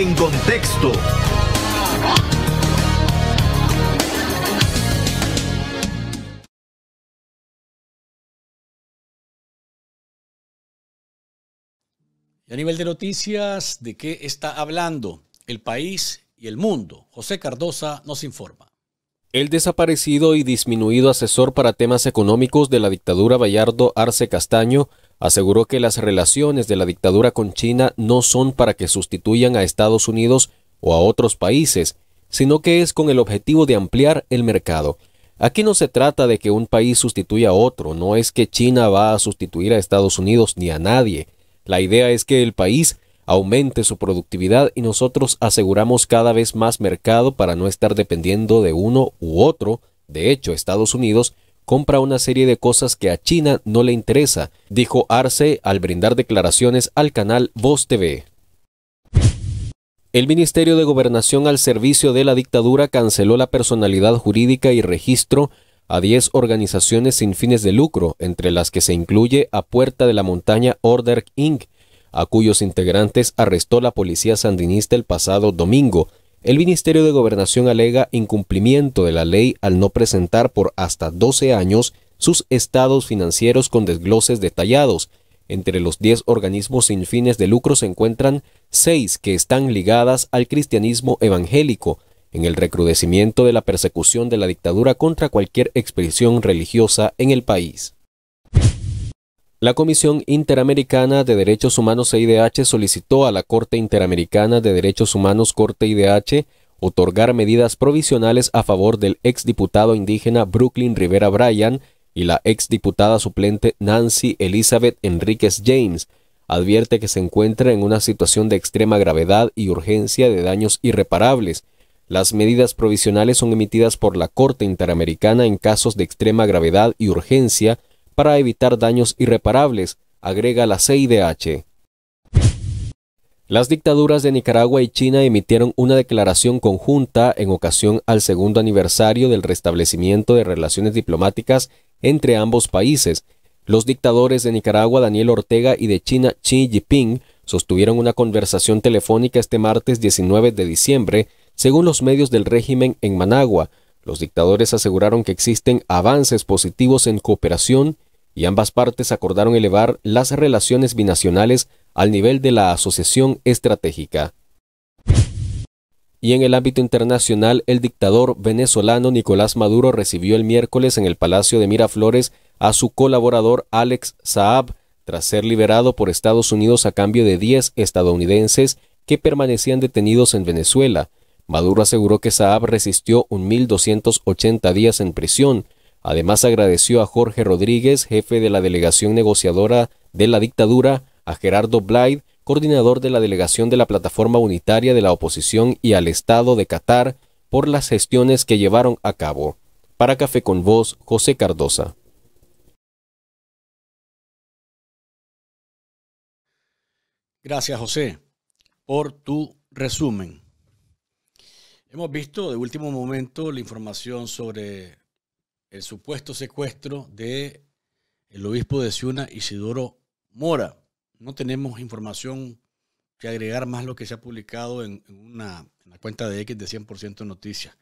En contexto. Y a nivel de noticias, ¿de qué está hablando el país y el mundo? José Cardosa nos informa. El desaparecido y disminuido asesor para temas económicos de la dictadura Bayardo Arce Castaño aseguró que las relaciones de la dictadura con China no son para que sustituyan a Estados Unidos o a otros países, sino que es con el objetivo de ampliar el mercado. Aquí no se trata de que un país sustituya a otro, no es que China va a sustituir a Estados Unidos ni a nadie. La idea es que el país aumente su productividad y nosotros aseguramos cada vez más mercado para no estar dependiendo de uno u otro. De hecho, Estados Unidos compra una serie de cosas que a China no le interesa, dijo Arce al brindar declaraciones al canal Voz TV. El Ministerio de Gobernación al servicio de la dictadura canceló la personalidad jurídica y registro a 10 organizaciones sin fines de lucro, entre las que se incluye a Puerta de la Montaña Order Inc., a cuyos integrantes arrestó la policía sandinista el pasado domingo, el Ministerio de Gobernación alega incumplimiento de la ley al no presentar por hasta 12 años sus estados financieros con desgloses detallados. Entre los 10 organismos sin fines de lucro se encuentran 6 que están ligadas al cristianismo evangélico, en el recrudecimiento de la persecución de la dictadura contra cualquier expresión religiosa en el país. La Comisión Interamericana de Derechos Humanos e IDH solicitó a la Corte Interamericana de Derechos Humanos Corte e IDH otorgar medidas provisionales a favor del exdiputado indígena Brooklyn Rivera Bryan y la exdiputada suplente Nancy Elizabeth Enríquez James. Advierte que se encuentra en una situación de extrema gravedad y urgencia de daños irreparables. Las medidas provisionales son emitidas por la Corte Interamericana en casos de extrema gravedad y urgencia para evitar daños irreparables, agrega la CIDH. Las dictaduras de Nicaragua y China emitieron una declaración conjunta en ocasión al segundo aniversario del restablecimiento de relaciones diplomáticas entre ambos países. Los dictadores de Nicaragua Daniel Ortega y de China Xi Jinping sostuvieron una conversación telefónica este martes 19 de diciembre, según los medios del régimen en Managua. Los dictadores aseguraron que existen avances positivos en cooperación y ambas partes acordaron elevar las relaciones binacionales al nivel de la asociación estratégica. Y en el ámbito internacional, el dictador venezolano Nicolás Maduro recibió el miércoles en el Palacio de Miraflores a su colaborador Alex Saab, tras ser liberado por Estados Unidos a cambio de 10 estadounidenses que permanecían detenidos en Venezuela. Maduro aseguró que Saab resistió 1.280 días en prisión, Además agradeció a Jorge Rodríguez, jefe de la delegación negociadora de la dictadura, a Gerardo Blyde, coordinador de la delegación de la Plataforma Unitaria de la Oposición y al Estado de Qatar, por las gestiones que llevaron a cabo. Para Café con Voz, José Cardosa. Gracias, José, por tu resumen. Hemos visto de último momento la información sobre el supuesto secuestro de el obispo de Ciuna, Isidoro Mora. No tenemos información que agregar más lo que se ha publicado en, una, la cuenta de X de 100% Noticias.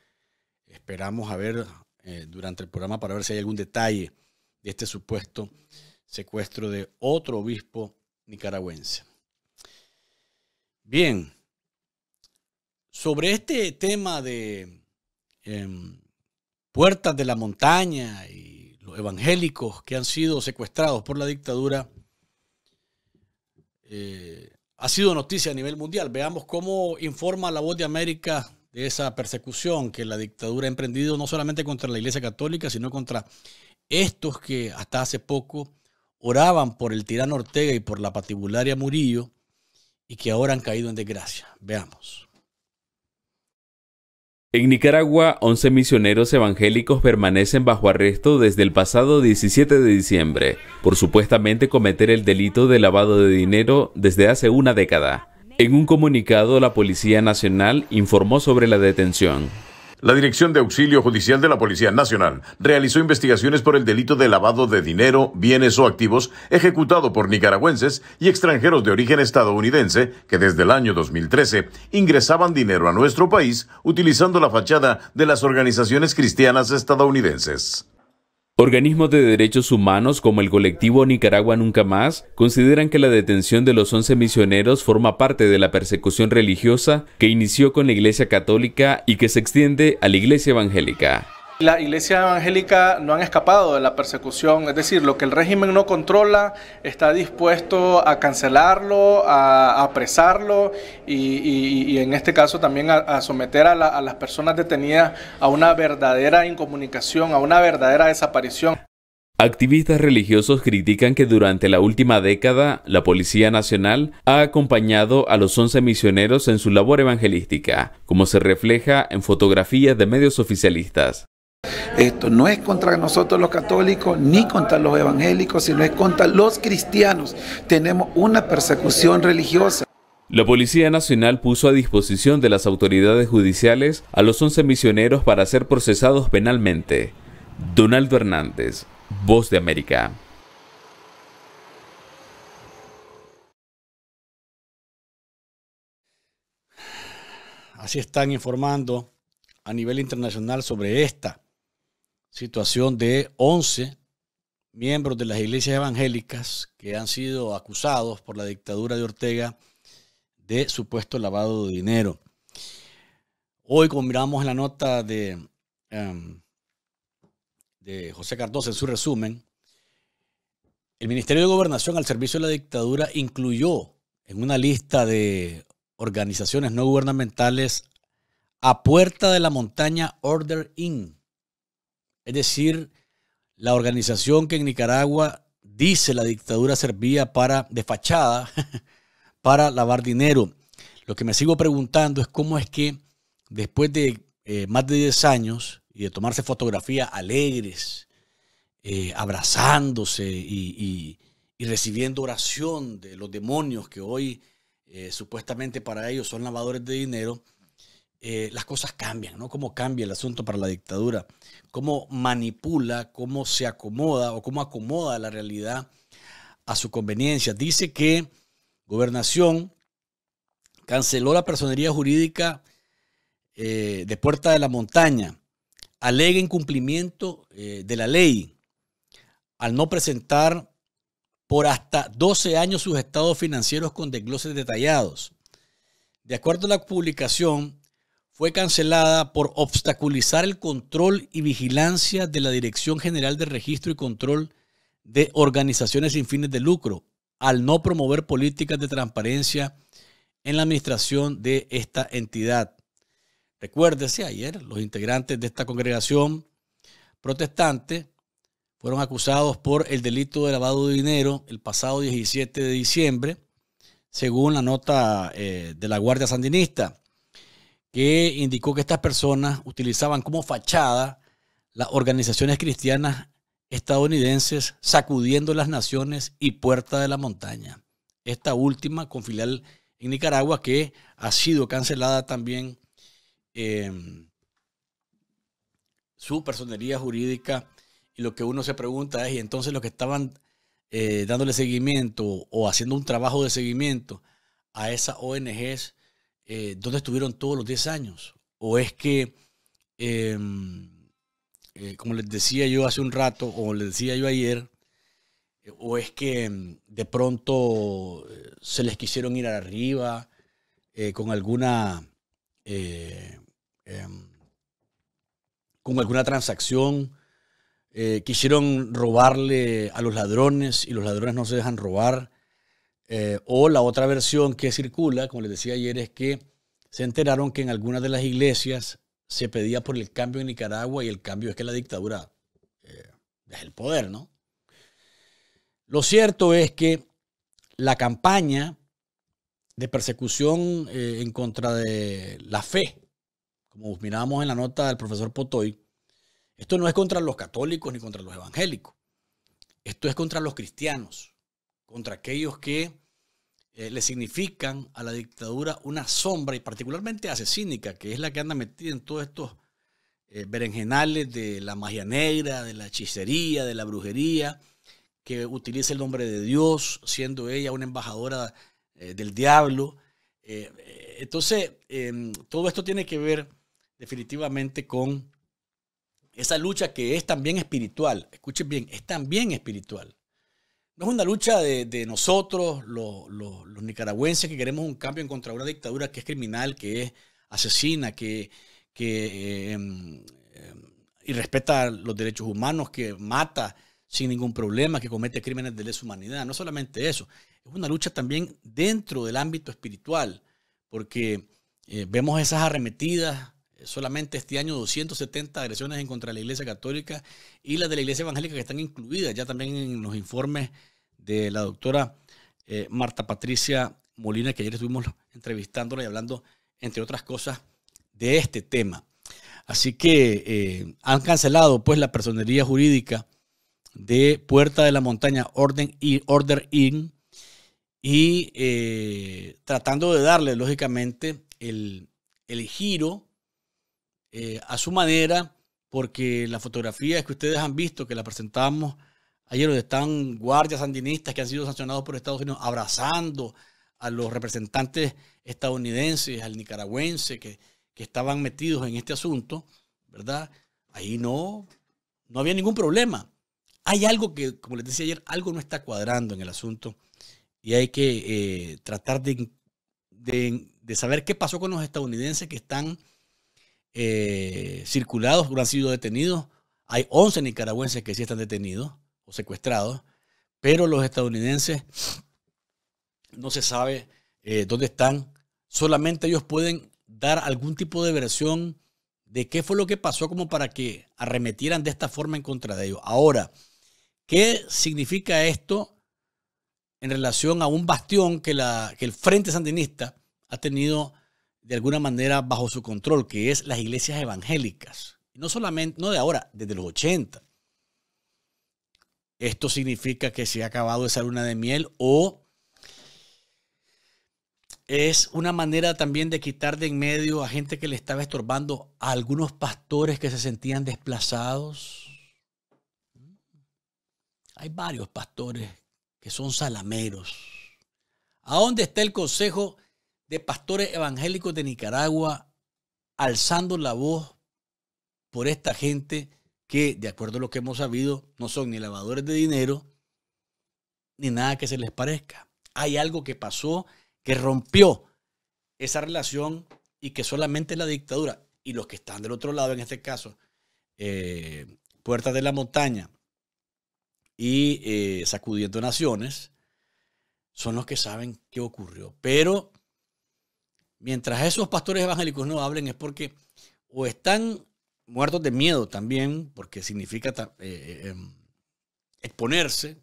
Esperamos a ver eh, durante el programa para ver si hay algún detalle de este supuesto secuestro de otro obispo nicaragüense. Bien, sobre este tema de em, Puertas de la Montaña y los evangélicos que han sido secuestrados por la dictadura, eh, ha sido noticia a nivel mundial. Veamos cómo informa la voz de América de esa persecución que la dictadura ha emprendido no solamente contra la Iglesia Católica, sino contra estos que hasta hace poco oraban por el tirano Ortega y por la patibularia Murillo y que ahora han caído en desgracia. Veamos. En Nicaragua, 11 misioneros evangélicos permanecen bajo arresto desde el pasado 17 de diciembre por supuestamente cometer el delito de lavado de dinero desde hace una década. En un comunicado, la Policía Nacional informó sobre la detención. La Dirección de Auxilio Judicial de la Policía Nacional realizó investigaciones por el delito de lavado de dinero, bienes o activos ejecutado por nicaragüenses y extranjeros de origen estadounidense que desde el año 2013 ingresaban dinero a nuestro país utilizando la fachada de las organizaciones cristianas estadounidenses. Organismos de derechos humanos como el colectivo Nicaragua Nunca Más consideran que la detención de los 11 misioneros forma parte de la persecución religiosa que inició con la Iglesia Católica y que se extiende a la Iglesia Evangélica. La Iglesia Evangélica no han escapado de la persecución, es decir, lo que el régimen no controla está dispuesto a cancelarlo, a, apresarlo y, en este caso también a, someter a, a las personas detenidas a una verdadera incomunicación, a una verdadera desaparición. Activistas religiosos critican que durante la última década la Policía Nacional ha acompañado a los 11 misioneros en su labor evangelística, como se refleja en fotografías de medios oficialistas. Esto no es contra nosotros los católicos ni contra los evangélicos, sino es contra los cristianos. Tenemos una persecución religiosa. La Policía Nacional puso a disposición de las autoridades judiciales a los 11 misioneros para ser procesados penalmente. Donaldo Hernández, Voz de América. Así están informando a nivel internacional sobre esta situación de 11 miembros de las iglesias evangélicas que han sido acusados por la dictadura de Ortega de supuesto lavado de dinero. Hoy, como miramos la nota de, em, de José Cardoso en su resumen, el Ministerio de Gobernación al servicio de la dictadura incluyó en una lista de organizaciones no gubernamentales a Puerta de la Montaña Order Inc., es decir, la organización que en Nicaragua dice la dictadura servía para de fachada para lavar dinero. Lo que me sigo preguntando es cómo es que después de eh, más de 10 años y de tomarse fotografías alegres, eh, abrazándose y, recibiendo oración de los demonios que hoy eh, supuestamente para ellos son lavadores de dinero, eh, las cosas cambian, ¿no? Cómo cambia el asunto para la dictadura, cómo manipula, cómo se acomoda o cómo acomoda la realidad a su conveniencia. Dice que Gobernación canceló la personería jurídica eh, de Puerta de la Montaña, alega incumplimiento eh, de la ley al no presentar por hasta 12 años sus estados financieros con desgloses detallados. De acuerdo a la publicación, fue cancelada por obstaculizar el control y vigilancia de la Dirección General de Registro y Control de Organizaciones sin fines de lucro, al no promover políticas de transparencia en la administración de esta entidad. Recuérdese, ayer los integrantes de esta congregación protestante fueron acusados por el delito de lavado de dinero el pasado 17 de diciembre, según la nota eh, de la Guardia Sandinista que indicó que estas personas utilizaban como fachada las organizaciones cristianas estadounidenses sacudiendo las naciones y Puerta de la Montaña. Esta última con filial en Nicaragua que ha sido cancelada también eh, su personería jurídica y lo que uno se pregunta es, y entonces los que estaban eh, dándole seguimiento o haciendo un trabajo de seguimiento a esas ONGs eh, dónde estuvieron todos los 10 años. O es que, em, eh, como les decía yo hace un rato, o les decía yo ayer, o es que em, de pronto eh, se les quisieron ir arriba con alguna... Em, con alguna transacción, quisieron robarle a los ladrones y los ladrones no se dejan robar. Eh, o la otra versión que circula, como les decía ayer, es que se enteraron que en algunas de las iglesias se pedía por el cambio en Nicaragua y el cambio es que la dictadura eh, es el poder, ¿no? Lo cierto es que la campaña de persecución eh, en contra de la fe, como mirábamos en la nota del profesor Potoy, esto no es contra los católicos ni contra los evangélicos, esto es contra los cristianos contra aquellos que eh, le significan a la dictadura una sombra y particularmente asesínica, que es la que anda metida en todos estos eh, berenjenales de la magia negra, de la hechicería, de la brujería, que utiliza el nombre de Dios, siendo ella una embajadora eh, del diablo. entonces, em, todo esto tiene que ver definitivamente con esa lucha que es también espiritual. Escuchen bien, es también espiritual. No es una lucha de, nosotros, los, nicaragüenses, que queremos un cambio en contra una dictadura que es criminal, que es asesina, que, que irrespeta em, em, los derechos humanos, que mata sin ningún problema, que comete crímenes de lesa humanidad. No solamente eso, es una lucha también dentro del ámbito espiritual, porque eh, vemos esas arremetidas solamente este año 270 agresiones en contra de la Iglesia Católica y las de la Iglesia Evangélica que están incluidas ya también en los informes de la doctora eh, Marta Patricia Molina, que ayer estuvimos entrevistándola y hablando, entre otras cosas, de este tema. Así que eh, han cancelado pues la personería jurídica de Puerta de la Montaña Orden y Order In y eh, tratando de darle lógicamente el, el giro eh, a su manera, porque las fotografías que ustedes han visto, que la presentamos ayer, donde están guardias sandinistas que han sido sancionados por Estados Unidos, abrazando a los representantes estadounidenses, al nicaragüense, que, estaban metidos en este asunto, ¿verdad? Ahí no, no había ningún problema. Hay algo que, como les decía ayer, algo no está cuadrando en el asunto y hay que eh, tratar de, de saber qué pasó con los estadounidenses que están eh, circulados, no han sido detenidos. Hay 11 nicaragüenses que sí están detenidos o secuestrados, pero los estadounidenses no se sabe eh, dónde están. Solamente ellos pueden dar algún tipo de versión de qué fue lo que pasó como para que arremetieran de esta forma en contra de ellos. Ahora, ¿qué significa esto en relación a un bastión que, que el Frente Sandinista ha tenido de alguna manera bajo su control, que es las iglesias evangélicas. No solamente, no de ahora, desde los 80. Esto significa que se ha acabado esa luna de miel o es una manera también de quitar de en medio a gente que le estaba estorbando, a algunos pastores que se sentían desplazados. Hay varios pastores que son salameros. ¿A dónde está el consejo de pastores evangélicos de Nicaragua alzando la voz por esta gente que, de acuerdo a lo que hemos sabido, no son ni lavadores de dinero, ni nada que se les parezca. Hay algo que pasó que rompió esa relación y que solamente la dictadura y los que están del otro lado, en este caso, eh, Puertas de la Montaña y eh, Sacudiendo Naciones, son los que saben qué ocurrió. Pero mientras esos pastores evangélicos no hablen es porque o están muertos de miedo también, porque significa eh, eh, eh, em, exponerse,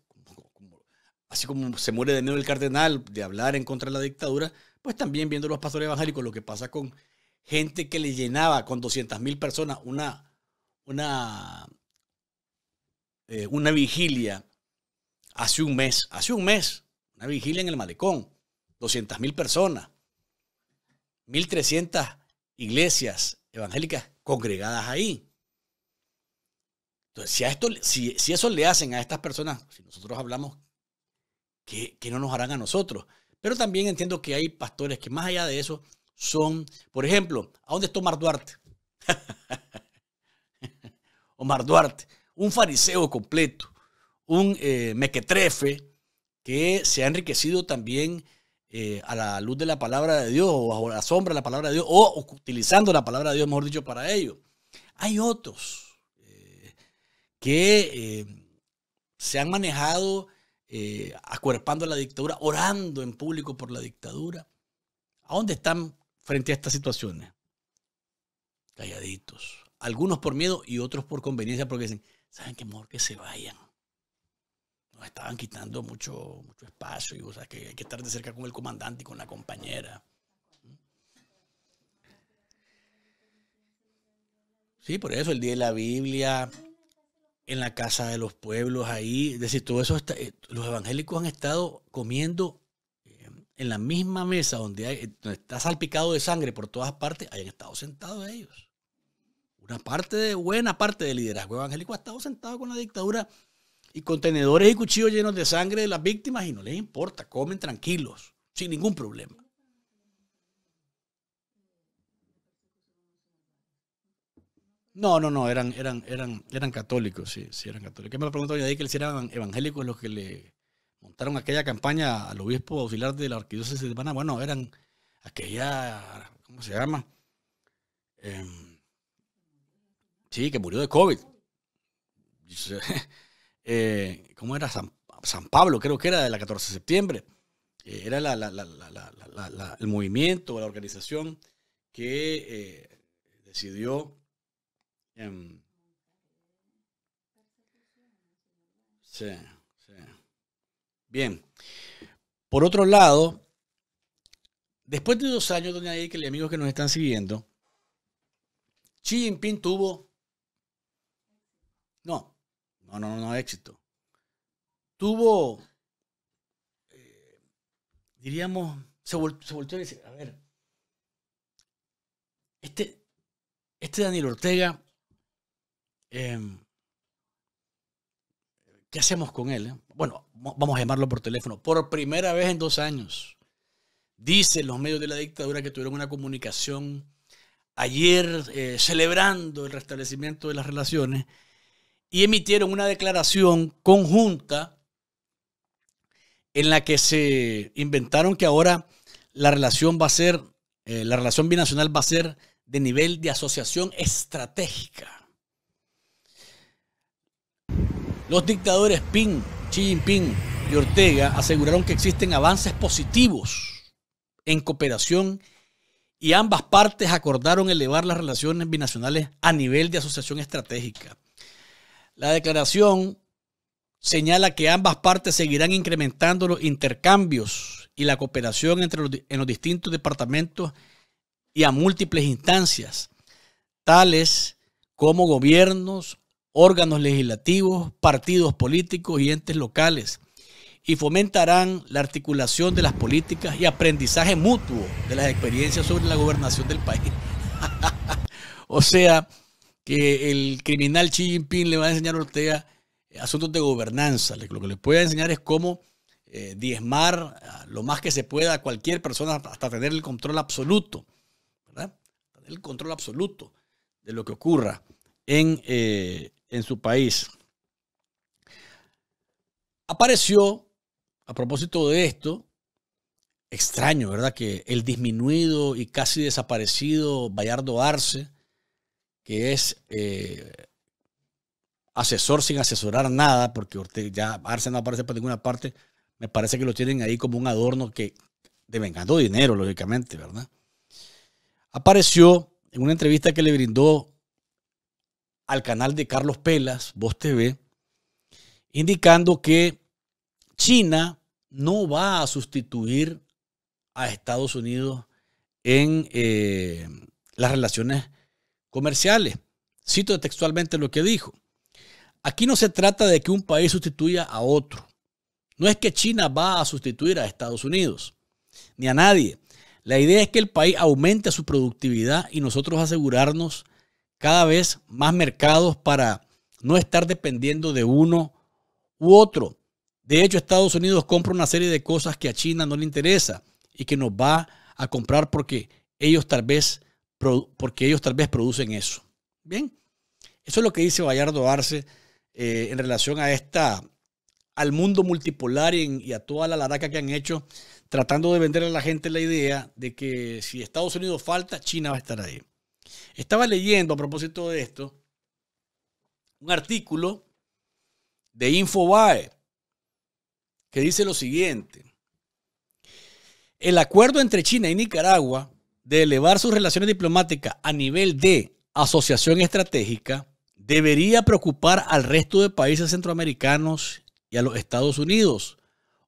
así como se muere de miedo el cardenal de hablar en contra de la dictadura, pues también viendo los pastores evangélicos lo que pasa con gente que le llenaba con 200 mil personas una, una, una vigilia hace un mes, hace un mes, una vigilia en el malecón, 200 mil personas. 1.300 iglesias evangélicas congregadas ahí. Entonces, si, esto, si, eso le hacen a estas personas, si nosotros hablamos, ¿qué, no nos harán a nosotros? Pero también entiendo que hay pastores que más allá de eso son, por ejemplo, ¿a dónde está Omar Duarte? Omar Duarte, un fariseo completo, un eh, mequetrefe que se ha enriquecido también eh, a la luz de la palabra de Dios o a la sombra de la palabra de Dios o utilizando la palabra de Dios, mejor dicho, para ello. Hay otros eh, que eh, se han manejado acuerpando a la dictadura, orando en público por la dictadura. ¿A dónde están frente a estas situaciones? Calladitos. Algunos por miedo y otros por conveniencia porque dicen, ¿saben qué? Mejor que se vayan nos estaban quitando mucho, mucho espacio, y, o sea, que hay que estar de cerca con el comandante y con la compañera. Sí, por eso el Día de la Biblia, en la Casa de los Pueblos, ahí, es decir, todo eso, eh, los evangélicos han estado comiendo eh, en la misma mesa eh, donde, está salpicado de sangre por todas partes, hayan estado sentados ellos. Una parte de, buena parte del liderazgo evangélico ha estado sentado con la dictadura y contenedores y cuchillos llenos de sangre de las víctimas y no les importa, comen tranquilos, sin ningún problema. No, no, no, eran, eran, eran, eran católicos, sí, sí, eran católicos. ¿Qué me lo preguntó yo que si eran evangélicos los que le montaron aquella campaña al obispo auxiliar de la arquidiócesis de Panamá? Bueno, eran aquella, ¿cómo se llama? Em, sí, que murió de COVID. Eh, ¿cómo era? San, Pablo, creo que era de la 14 de septiembre. Eh, era el movimiento, la organización que eh, decidió em, Sí, sí. Bien. Por otro lado, después de dos años, doña que y amigos que nos están siguiendo, Xi Jinping tuvo. No, no, no, no, éxito. Tuvo, eh, diríamos, se, se, volteó a decir... a ver, este, este Daniel Ortega, em, ¿qué hacemos con él? Eh?". Bueno, vamos a llamarlo por teléfono. Por primera vez en dos años, dicen los medios de la dictadura que tuvieron una comunicación ayer eh, celebrando el restablecimiento de las relaciones y emitieron una declaración conjunta en la que se inventaron que ahora la relación va a ser, eh, la relación binacional va a ser de nivel de asociación estratégica. Los dictadores Ping, Xi Jinping y Ortega aseguraron que existen avances positivos en cooperación y ambas partes acordaron elevar las relaciones binacionales a nivel de asociación estratégica. La declaración señala que ambas partes seguirán incrementando los intercambios y la cooperación entre los, en los distintos departamentos y a múltiples instancias, tales como gobiernos, órganos legislativos, partidos políticos y entes locales, y fomentarán la articulación de las políticas y aprendizaje mutuo de las experiencias sobre la gobernación del país. o sea, que el criminal Xi Jinping le va a enseñar a Ortega eh, asuntos de gobernanza. Lo que le puede enseñar es cómo eh, diezmar ah, lo más que se pueda a cualquier persona hasta tener el control absoluto, ¿verdad? El control absoluto de lo que ocurra en, eh, en su país. Apareció, a propósito de esto, extraño, ¿verdad? Que el disminuido y casi desaparecido Bayardo Arce, que es eh, asesor sin asesorar nada, porque ya Arce no aparece por ninguna parte, me parece que lo tienen ahí como un adorno que, devengando dinero, lógicamente, ¿verdad? Apareció en una entrevista que le brindó al canal de Carlos Pelas, Voz TV, indicando que China no va a sustituir a Estados Unidos en eh, las relaciones comerciales. Cito textualmente lo que dijo. Aquí no se trata de que un país sustituya a otro. No es que China va a sustituir a Estados Unidos, ni a nadie. La idea es que el país aumente su productividad y nosotros asegurarnos cada vez más mercados para no estar dependiendo de uno u otro. De hecho, Estados Unidos compra una serie de cosas que a China no le interesa y que nos va a comprar porque ellos tal vez porque ellos tal vez producen eso. Bien, eso es lo que dice Bayardo Arce eh, en relación a esta, al mundo multipolar y, y, a toda la laraca que han hecho, tratando de vender a la gente la idea de que si Estados Unidos falta, China va a estar ahí. Estaba leyendo a propósito de esto un artículo de Infobae que dice lo siguiente. El acuerdo entre China y Nicaragua de elevar sus relaciones diplomáticas a nivel de asociación estratégica debería preocupar al resto de países centroamericanos y a los Estados Unidos,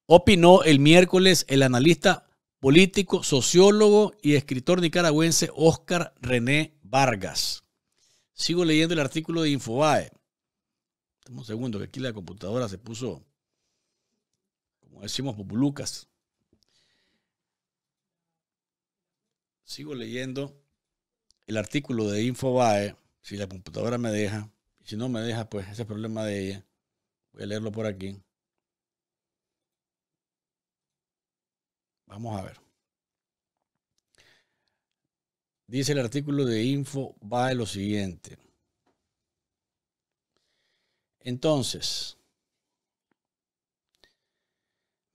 opinó el miércoles el analista político, sociólogo y escritor nicaragüense Oscar René Vargas. Sigo leyendo el artículo de Infobae. Un segundo, que aquí la computadora se puso, como decimos, populucas. sigo leyendo el artículo de Infobae, si la computadora me deja, y si no me deja, pues ese problema de ella. Voy a leerlo por aquí. Vamos a ver. Dice el artículo de Info lo siguiente. Entonces,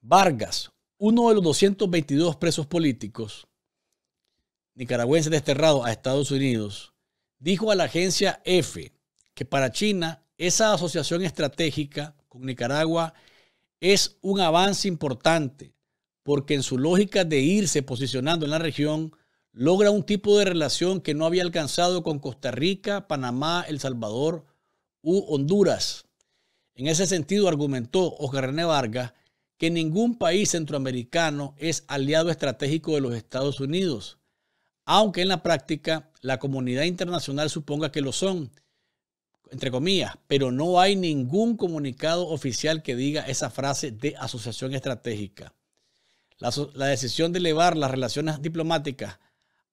Vargas, uno de los 222 presos políticos, Nicaragüense desterrado a Estados Unidos, dijo a la agencia EFE que para China esa asociación estratégica con Nicaragua es un avance importante porque en su lógica de irse posicionando en la región logra un tipo de relación que no había alcanzado con Costa Rica, Panamá, El Salvador u Honduras. En ese sentido argumentó Oscar René Vargas que ningún país centroamericano es aliado estratégico de los Estados Unidos, aunque en la práctica la comunidad internacional suponga que lo son, entre comillas, pero no hay ningún comunicado oficial que diga esa frase de asociación estratégica. La, decisión de elevar las relaciones diplomáticas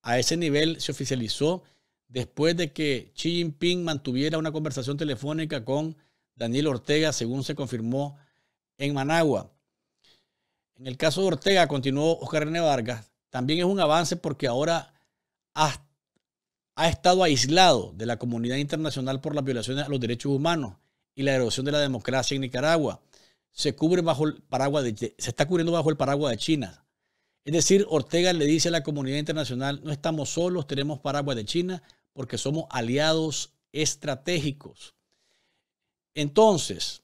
a ese nivel se oficializó después de que Xi Jinping mantuviera una conversación telefónica con Daniel Ortega, según se confirmó en Managua. En el caso de Ortega, continuó Oscar René Vargas, también es un avance porque ahora ha, estado aislado de la comunidad internacional por las violaciones a los derechos humanos y la erosión de la democracia en Nicaragua. Se, cubre bajo paraguas se está cubriendo bajo el paraguas de China. Es decir, Ortega le dice a la comunidad internacional, no estamos solos, tenemos paraguas de China porque somos aliados estratégicos. Entonces,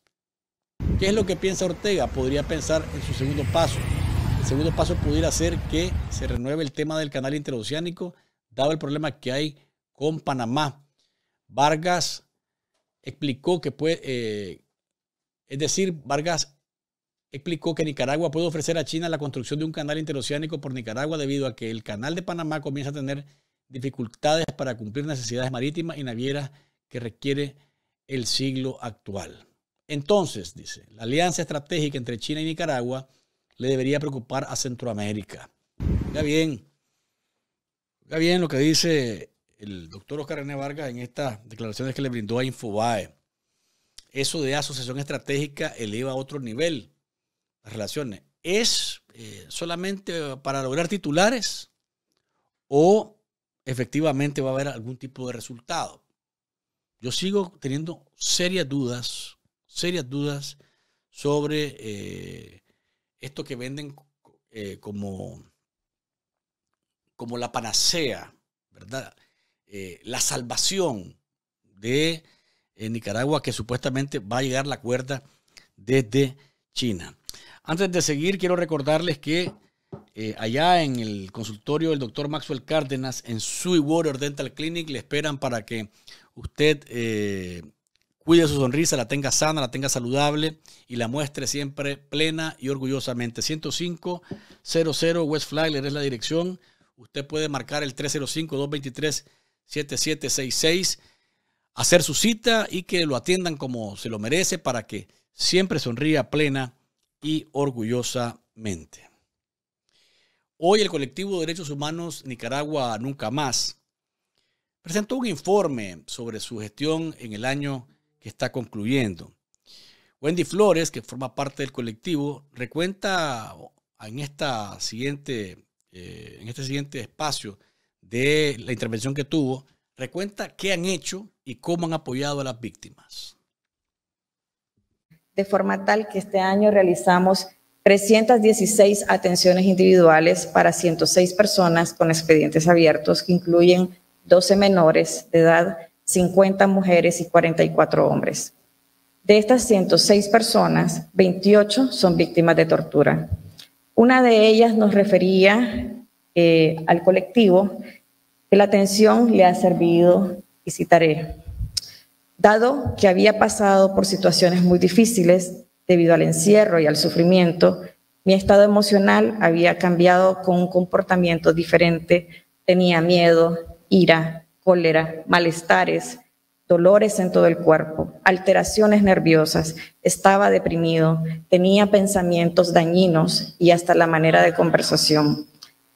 ¿qué es lo que piensa Ortega? Podría pensar en su segundo paso. El segundo paso pudiera ser que se renueve el tema del canal interoceánico dado el problema que hay con Panamá. Vargas explicó que puede, eh, es decir, Vargas explicó que Nicaragua puede ofrecer a China la construcción de un canal interoceánico por Nicaragua debido a que el canal de Panamá comienza a tener dificultades para cumplir necesidades marítimas y navieras que requiere el siglo actual. Entonces, dice, la alianza estratégica entre China y Nicaragua le debería preocupar a Centroamérica. Ya bien, Está bien lo que dice el doctor Oscar René Vargas en estas declaraciones que le brindó a Infobae. Eso de asociación estratégica eleva a otro nivel las relaciones. ¿Es eh, solamente para lograr titulares o efectivamente va a haber algún tipo de resultado? Yo sigo teniendo serias dudas, serias dudas sobre eh, esto que venden eh, como como la panacea, ¿verdad? Eh, la salvación de eh, Nicaragua que supuestamente va a llegar la cuerda desde China. Antes de seguir, quiero recordarles que eh, allá en el consultorio del doctor Maxwell Cárdenas en Sweetwater Dental Clinic le esperan para que usted cuide su sonrisa, la tenga sana, la tenga saludable y la muestre siempre plena y orgullosamente. 00 West Flyer es la dirección. Usted puede marcar el 305-223-7766, hacer su cita y que lo atiendan como se lo merece para que siempre sonría plena y orgullosamente. Hoy el colectivo de derechos humanos Nicaragua Nunca Más presentó un informe sobre su gestión en el año que está concluyendo. Wendy Flores, que forma parte del colectivo, recuenta en esta siguiente eh, en este siguiente espacio de la intervención que tuvo, recuenta qué han hecho y cómo han apoyado a las víctimas. De forma tal que este año realizamos 316 atenciones individuales para 106 personas con expedientes abiertos, que incluyen 12 menores de edad, 50 mujeres y 44 hombres. De estas 106 personas, 28 son víctimas de tortura. Una de ellas nos refería eh, al colectivo que la atención le ha servido, y citaré, dado que había pasado por situaciones muy difíciles debido al encierro y al sufrimiento, mi estado emocional había cambiado con un comportamiento diferente. Tenía miedo, ira, cólera, malestares, dolores en todo el cuerpo, alteraciones nerviosas, estaba deprimido, tenía pensamientos dañinos y hasta la manera de conversación.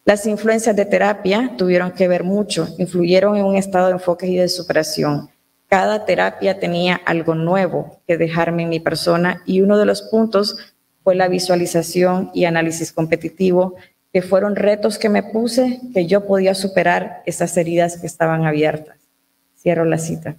Las influencias de terapia tuvieron que ver mucho, influyeron en un estado de enfoque y de superación. Cada terapia tenía algo nuevo que dejarme en mi persona y uno de los puntos fue la visualización y análisis competitivo, que fueron retos que me puse que yo podía superar esas heridas que estaban abiertas. Cierro la cita.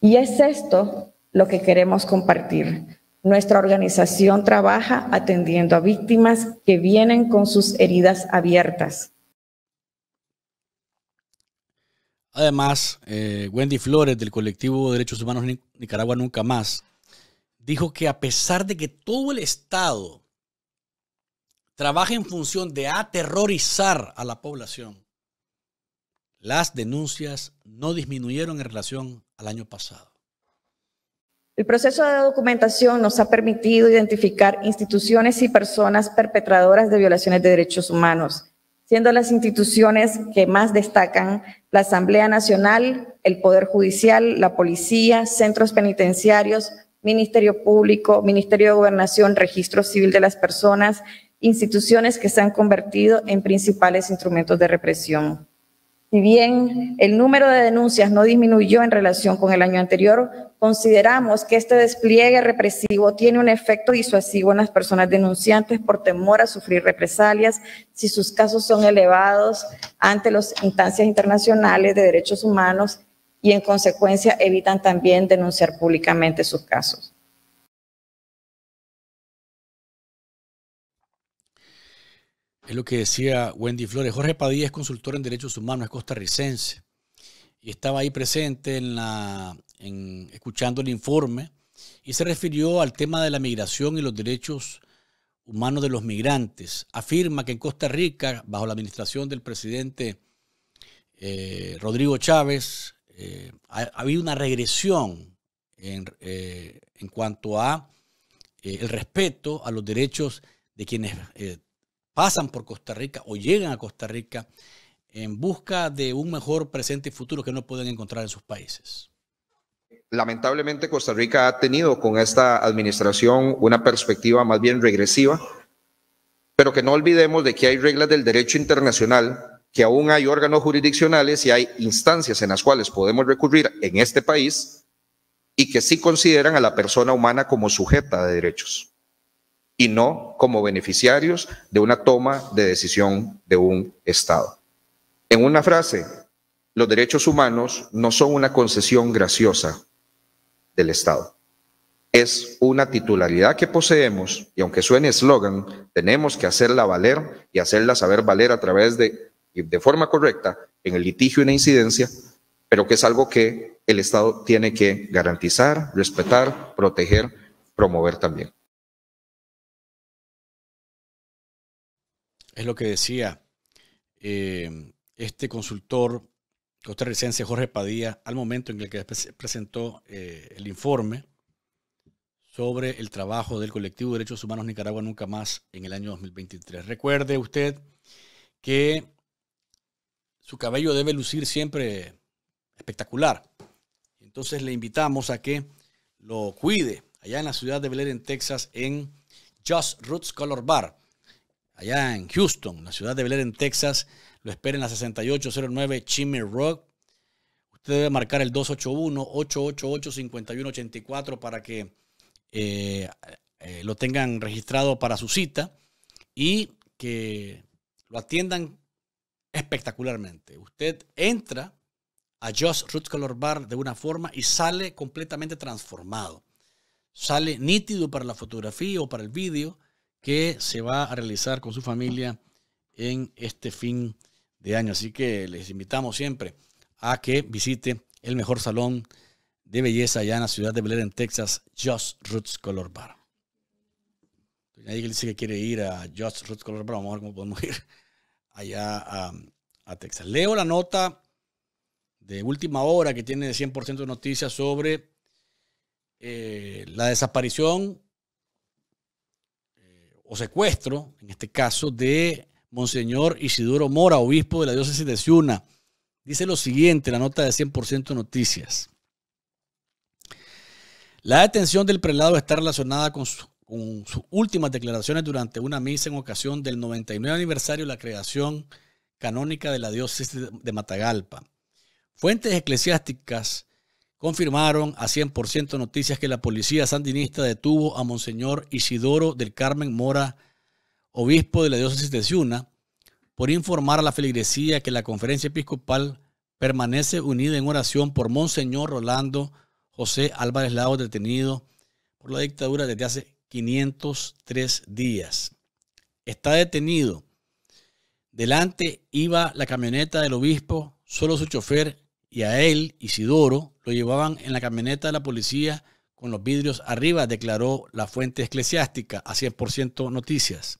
Y es esto lo que queremos compartir. Nuestra organización trabaja atendiendo a víctimas que vienen con sus heridas abiertas. Además, eh, Wendy Flores del colectivo Derechos Humanos Nicaragua Nunca Más dijo que a pesar de que todo el Estado trabaja en función de aterrorizar a la población, las denuncias no disminuyeron en relación año pasado. El proceso de documentación nos ha permitido identificar instituciones y personas perpetradoras de violaciones de derechos humanos, siendo las instituciones que más destacan la Asamblea Nacional, el Poder Judicial, la Policía, centros penitenciarios, Ministerio Público, Ministerio de Gobernación, Registro Civil de las Personas, instituciones que se han convertido en principales instrumentos de represión. Si bien el número de denuncias no disminuyó en relación con el año anterior, consideramos que este despliegue represivo tiene un efecto disuasivo en las personas denunciantes por temor a sufrir represalias si sus casos son elevados ante las instancias internacionales de derechos humanos y en consecuencia evitan también denunciar públicamente sus casos. Es lo que decía Wendy Flores. Jorge Padilla es consultor en derechos humanos, es costarricense. Y estaba ahí presente en la, escuchando el informe y se refirió al tema de la migración y los derechos humanos de los migrantes. Afirma que en Costa Rica, bajo la administración del presidente eh, Rodrigo Chávez, eh, ha, habido una regresión en, eh, en cuanto a el respeto a los derechos de quienes pasan por Costa Rica o llegan a Costa Rica en busca de un mejor presente y futuro que no pueden encontrar en sus países? Lamentablemente Costa Rica ha tenido con esta administración una perspectiva más bien regresiva, pero que no olvidemos de que hay reglas del derecho internacional, que aún hay órganos jurisdiccionales y hay instancias en las cuales podemos recurrir en este país y que sí consideran a la persona humana como sujeta de derechos y no como beneficiarios de una toma de decisión de un Estado. En una frase, los derechos humanos no son una concesión graciosa del Estado. Es una titularidad que poseemos y aunque suene eslogan, tenemos que hacerla valer y hacerla saber valer a través de, de forma correcta en el litigio y en la incidencia, pero que es algo que el Estado tiene que garantizar, respetar, proteger, promover también. Es lo que decía eh, este consultor costarricense Jorge Padilla al momento en el que presentó eh, el informe sobre el trabajo del colectivo de derechos humanos Nicaragua Nunca Más en el año 2023. Recuerde usted que su cabello debe lucir siempre espectacular. Entonces le invitamos a que lo cuide allá en la ciudad de Belén, en Texas, en Just Roots Color Bar allá en Houston, la ciudad de Bel en Texas. Lo espera en la 6809 Chimney Rock. Usted debe marcar el 281-888-5184 para que eh, eh, lo tengan registrado para su cita y que lo atiendan espectacularmente. Usted entra a Just Roots Color Bar de una forma y sale completamente transformado. Sale nítido para la fotografía o para el vídeo que se va a realizar con su familia en este fin de año. Así que les invitamos siempre a que visite el mejor salón de belleza allá en la ciudad de Bel en Texas, Just Roots Color Bar. Nadie dice que quiere ir a Just Roots Color Bar, a ver cómo podemos ir allá a, Texas. Leo la nota de última hora que tiene 100% de noticias sobre eh, la desaparición o secuestro, en este caso, de Monseñor Isidoro Mora, obispo de la diócesis de Ciuna. Dice lo siguiente, la nota de 100% Noticias. La detención del prelado está relacionada con, con, sus últimas declaraciones durante una misa en ocasión del 99 aniversario de la creación canónica de la diócesis de Matagalpa. Fuentes eclesiásticas confirmaron a 100% noticias que la policía sandinista detuvo a Monseñor Isidoro del Carmen Mora, obispo de la diócesis de Ciuna, por informar a la feligresía que la conferencia episcopal permanece unida en oración por Monseñor Rolando José Álvarez Lago, detenido por la dictadura desde hace 503 días. Está detenido. Delante iba la camioneta del obispo, solo su chofer y a él, Isidoro, lo llevaban en la camioneta de la policía con los vidrios arriba, declaró la fuente eclesiástica a 100% Noticias.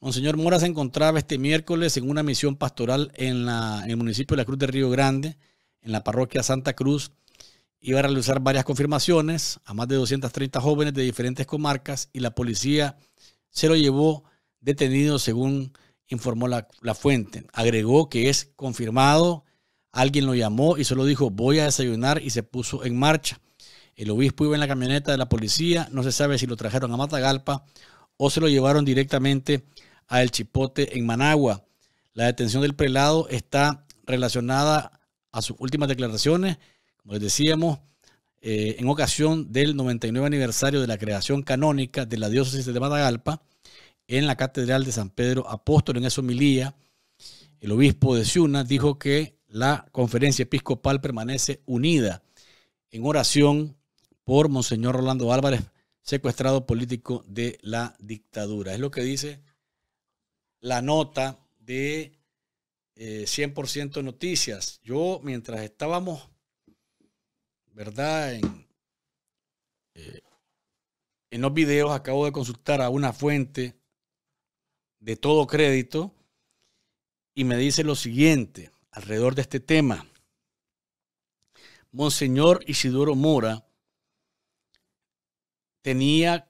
Monseñor Mora se encontraba este miércoles en una misión pastoral en, el municipio de la Cruz de Río Grande, en la parroquia Santa Cruz. Iba a realizar varias confirmaciones a más de 230 jóvenes de diferentes comarcas y la policía se lo llevó detenido según informó la fuente. Agregó que es confirmado Alguien lo llamó y solo dijo, voy a desayunar y se puso en marcha. El obispo iba en la camioneta de la policía, no se sabe si lo trajeron a Matagalpa o se lo llevaron directamente a El Chipote en Managua. La detención del prelado está relacionada a sus últimas declaraciones, como les decíamos, eh, en ocasión del 99 aniversario de la creación canónica de la diócesis de Matagalpa en la Catedral de San Pedro Apóstol, en esa homilía, el obispo de Ciuna dijo que la conferencia episcopal permanece unida en oración por Monseñor Rolando Álvarez, secuestrado político de la dictadura. Es lo que dice la nota de 100% eh, Noticias. Yo, mientras estábamos, ¿verdad? En, eh, en los videos acabo de consultar a una fuente de todo crédito y me dice lo siguiente alrededor de este tema. Monseñor Isidoro Mora tenía,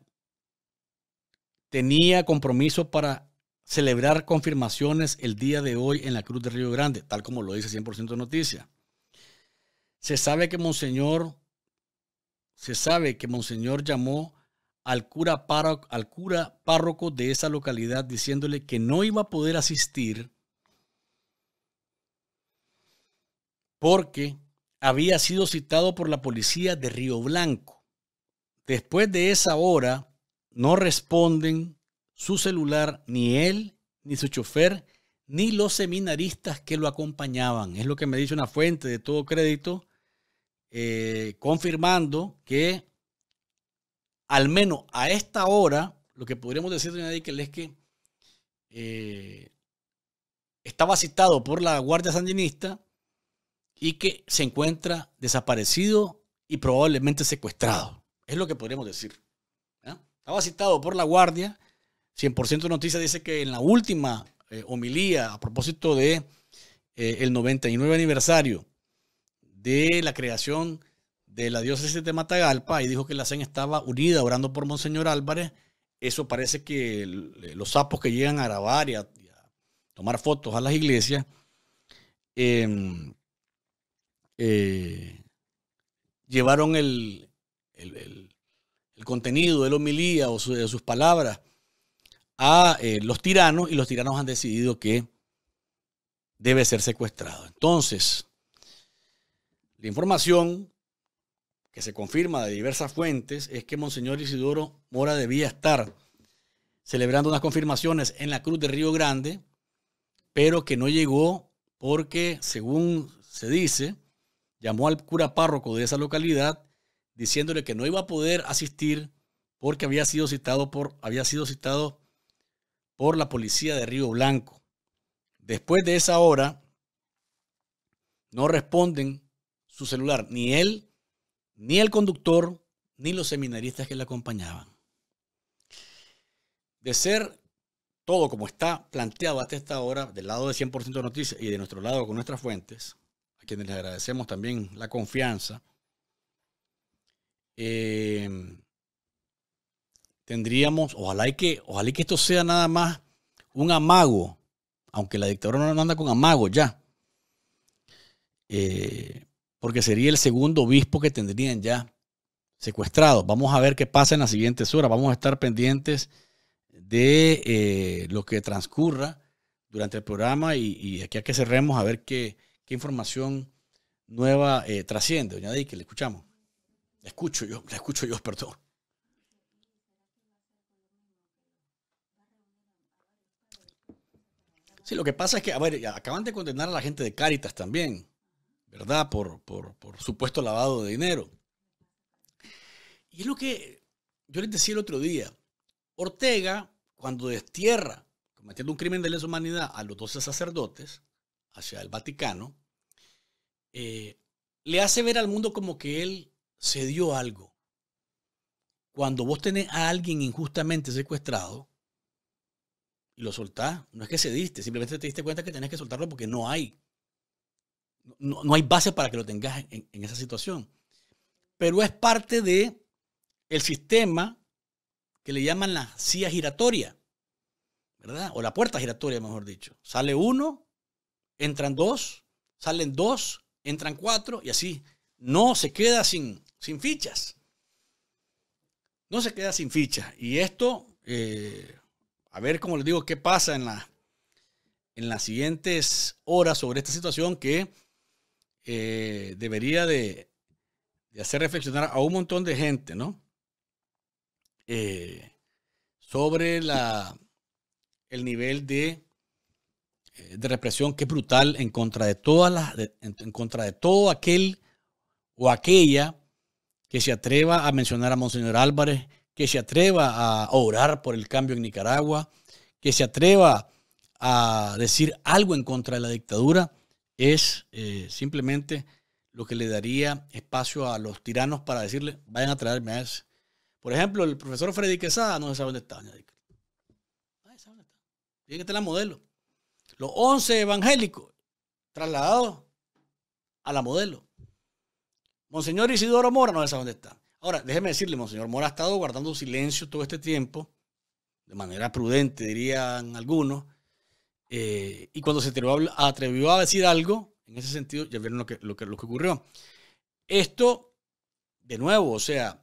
tenía compromiso para celebrar confirmaciones el día de hoy en la Cruz de Río Grande, tal como lo dice 100% Noticia. Se sabe que Monseñor, se sabe que Monseñor llamó al cura, al cura párroco de esa localidad diciéndole que no iba a poder asistir porque había sido citado por la policía de Río Blanco. Después de esa hora, no responden su celular ni él, ni su chofer, ni los seminaristas que lo acompañaban. Es lo que me dice una fuente de todo crédito, eh, confirmando que al menos a esta hora, lo que podríamos decir, doña que es que eh, estaba citado por la Guardia Sandinista y que se encuentra desaparecido y probablemente secuestrado. Es lo que podríamos decir. Estaba citado por la Guardia. 100% noticia dice que en la última eh, homilía a propósito de 99 eh, aniversario de la creación de la diócesis de Matagalpa y dijo que la CEN estaba unida orando por Monseñor Álvarez. Eso parece que eh, los sapos que llegan a grabar y y a, tomar fotos a las iglesias em, eh, llevaron el, el, contenido de la homilía o de sus palabras a eh, los tiranos y los tiranos han decidido que debe ser secuestrado. Entonces, la información que se confirma de diversas fuentes es que Monseñor Isidoro Mora debía estar celebrando unas confirmaciones en la Cruz de Río Grande, pero que no llegó porque, según se dice, llamó al cura párroco de esa localidad diciéndole que no iba a poder asistir porque había sido citado por, había sido citado por la policía de Río Blanco. Después de esa hora, no responden su celular, ni él, ni el conductor, ni los seminaristas que le acompañaban. De ser todo como está planteado hasta esta hora, del lado de 100% de noticias y de nuestro lado con nuestras fuentes, a quienes les agradecemos también la confianza, em, tendríamos, ojalá y, que, ojalá que esto sea nada más un amago, aunque la dictadura no anda con amago ya, eh, porque sería el segundo obispo que tendrían ya secuestrado. Vamos a ver qué pasa en las siguientes horas, vamos a estar pendientes de eh, lo que transcurra durante el programa y, y aquí a que cerremos a ver qué información nueva eh, trasciende, doña que le escuchamos. La escucho yo, la escucho yo, perdón. Sí, lo que pasa es que, a ver, acaban de condenar a la gente de Cáritas también, ¿verdad? Por, por supuesto lavado de dinero. Y es lo que yo les decía el otro día. Ortega, cuando destierra, cometiendo un crimen de lesa humanidad, a los doce sacerdotes hacia el Vaticano, eh, le hace ver al mundo como que él se dio algo. Cuando vos tenés a alguien injustamente secuestrado y lo soltás, no es que cediste, simplemente te diste cuenta que tenés que soltarlo porque no hay. No, hay base para que lo tengas en, esa situación. Pero es parte de el sistema que le llaman la CIA giratoria, ¿verdad? O la puerta giratoria, mejor dicho. Sale uno, entran dos, salen dos, entran cuatro y así. No se queda sin, sin fichas. No se queda sin fichas. Y esto, eh, a ver cómo les digo, qué pasa en, la, en las siguientes horas sobre esta situación que eh, debería de, hacer reflexionar a un montón de gente, ¿no? Eh, sobre la, el nivel de eh, de represión que es brutal en contra de todas las, en contra de todo aquel o aquella que se atreva a mencionar a Monseñor Álvarez, que se atreva a orar por el cambio en Nicaragua, que se atreva a decir algo en contra de la dictadura, es eh, simplemente lo que le daría espacio a los tiranos para decirle, vayan a traerme a ese. Por ejemplo, el profesor Freddy Quesada no se sabe dónde está, doña tener la modelo los 11 evangélicos trasladados a la modelo. Monseñor Isidoro Mora no sabe dónde está. Ahora, déjeme decirle, Monseñor Mora ha estado guardando silencio todo este tiempo, de manera prudente, dirían algunos, eh, y cuando se atrevió a, atrevió a, decir algo, en ese sentido, ya vieron que, lo que, lo que ocurrió. Esto, de nuevo, o sea,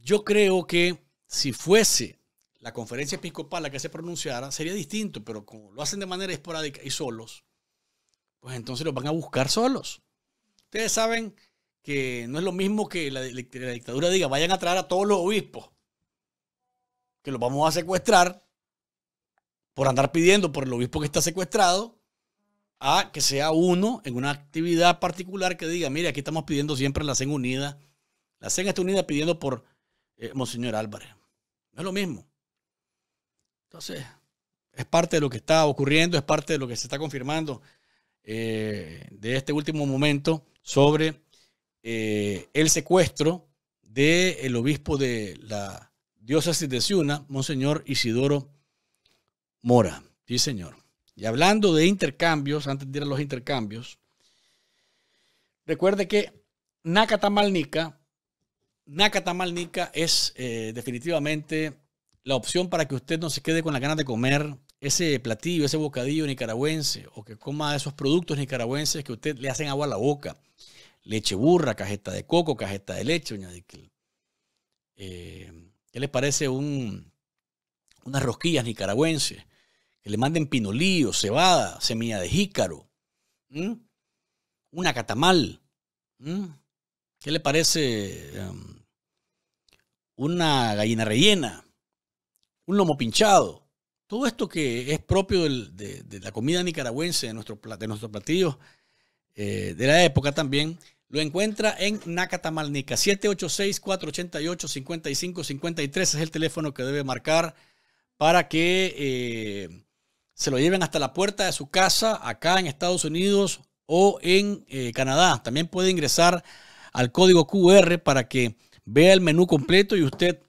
yo creo que si fuese la conferencia episcopal a la que se pronunciara sería distinto, pero como lo hacen de manera esporádica y solos, pues entonces los van a buscar solos. Ustedes saben que no es lo mismo que la, dictadura diga, vayan a traer a todos los obispos, que los vamos a secuestrar por andar pidiendo por el obispo que está secuestrado, a que sea uno en una actividad particular que diga, mire, aquí estamos pidiendo siempre la CEN unida, la CEN está unida pidiendo por eh, Monseñor Álvarez. No es lo mismo. Entonces, es parte de lo que está ocurriendo, es parte de lo que se está confirmando eh, de este último momento sobre eh, el secuestro del obispo de la diócesis de Ciuna, Monseñor Isidoro Mora. Sí, señor. Y hablando de intercambios, antes de ir a los intercambios, recuerde que Nakatamalnica, Nakatamalnica es eh, definitivamente la opción para que usted no se quede con la ganas de comer ese platillo, ese bocadillo nicaragüense, o que coma esos productos nicaragüenses que usted le hacen agua a la boca. Leche burra, cajeta de coco, cajeta de leche, eh, ¿Qué le parece un, unas rosquillas nicaragüenses? Que le manden pinolío, cebada, semilla de jícaro, una catamal. ¿Qué le parece em, una gallina rellena? un lomo pinchado. Todo esto que es propio de, la comida nicaragüense, de, nuestro, de nuestros platillos eh, de la época también, lo encuentra en Nacatamalnica. 786-488-5553 es el teléfono que debe marcar para que eh, se lo lleven hasta la puerta de su casa acá en Estados Unidos o en eh, Canadá. También puede ingresar al código QR para que vea el menú completo y usted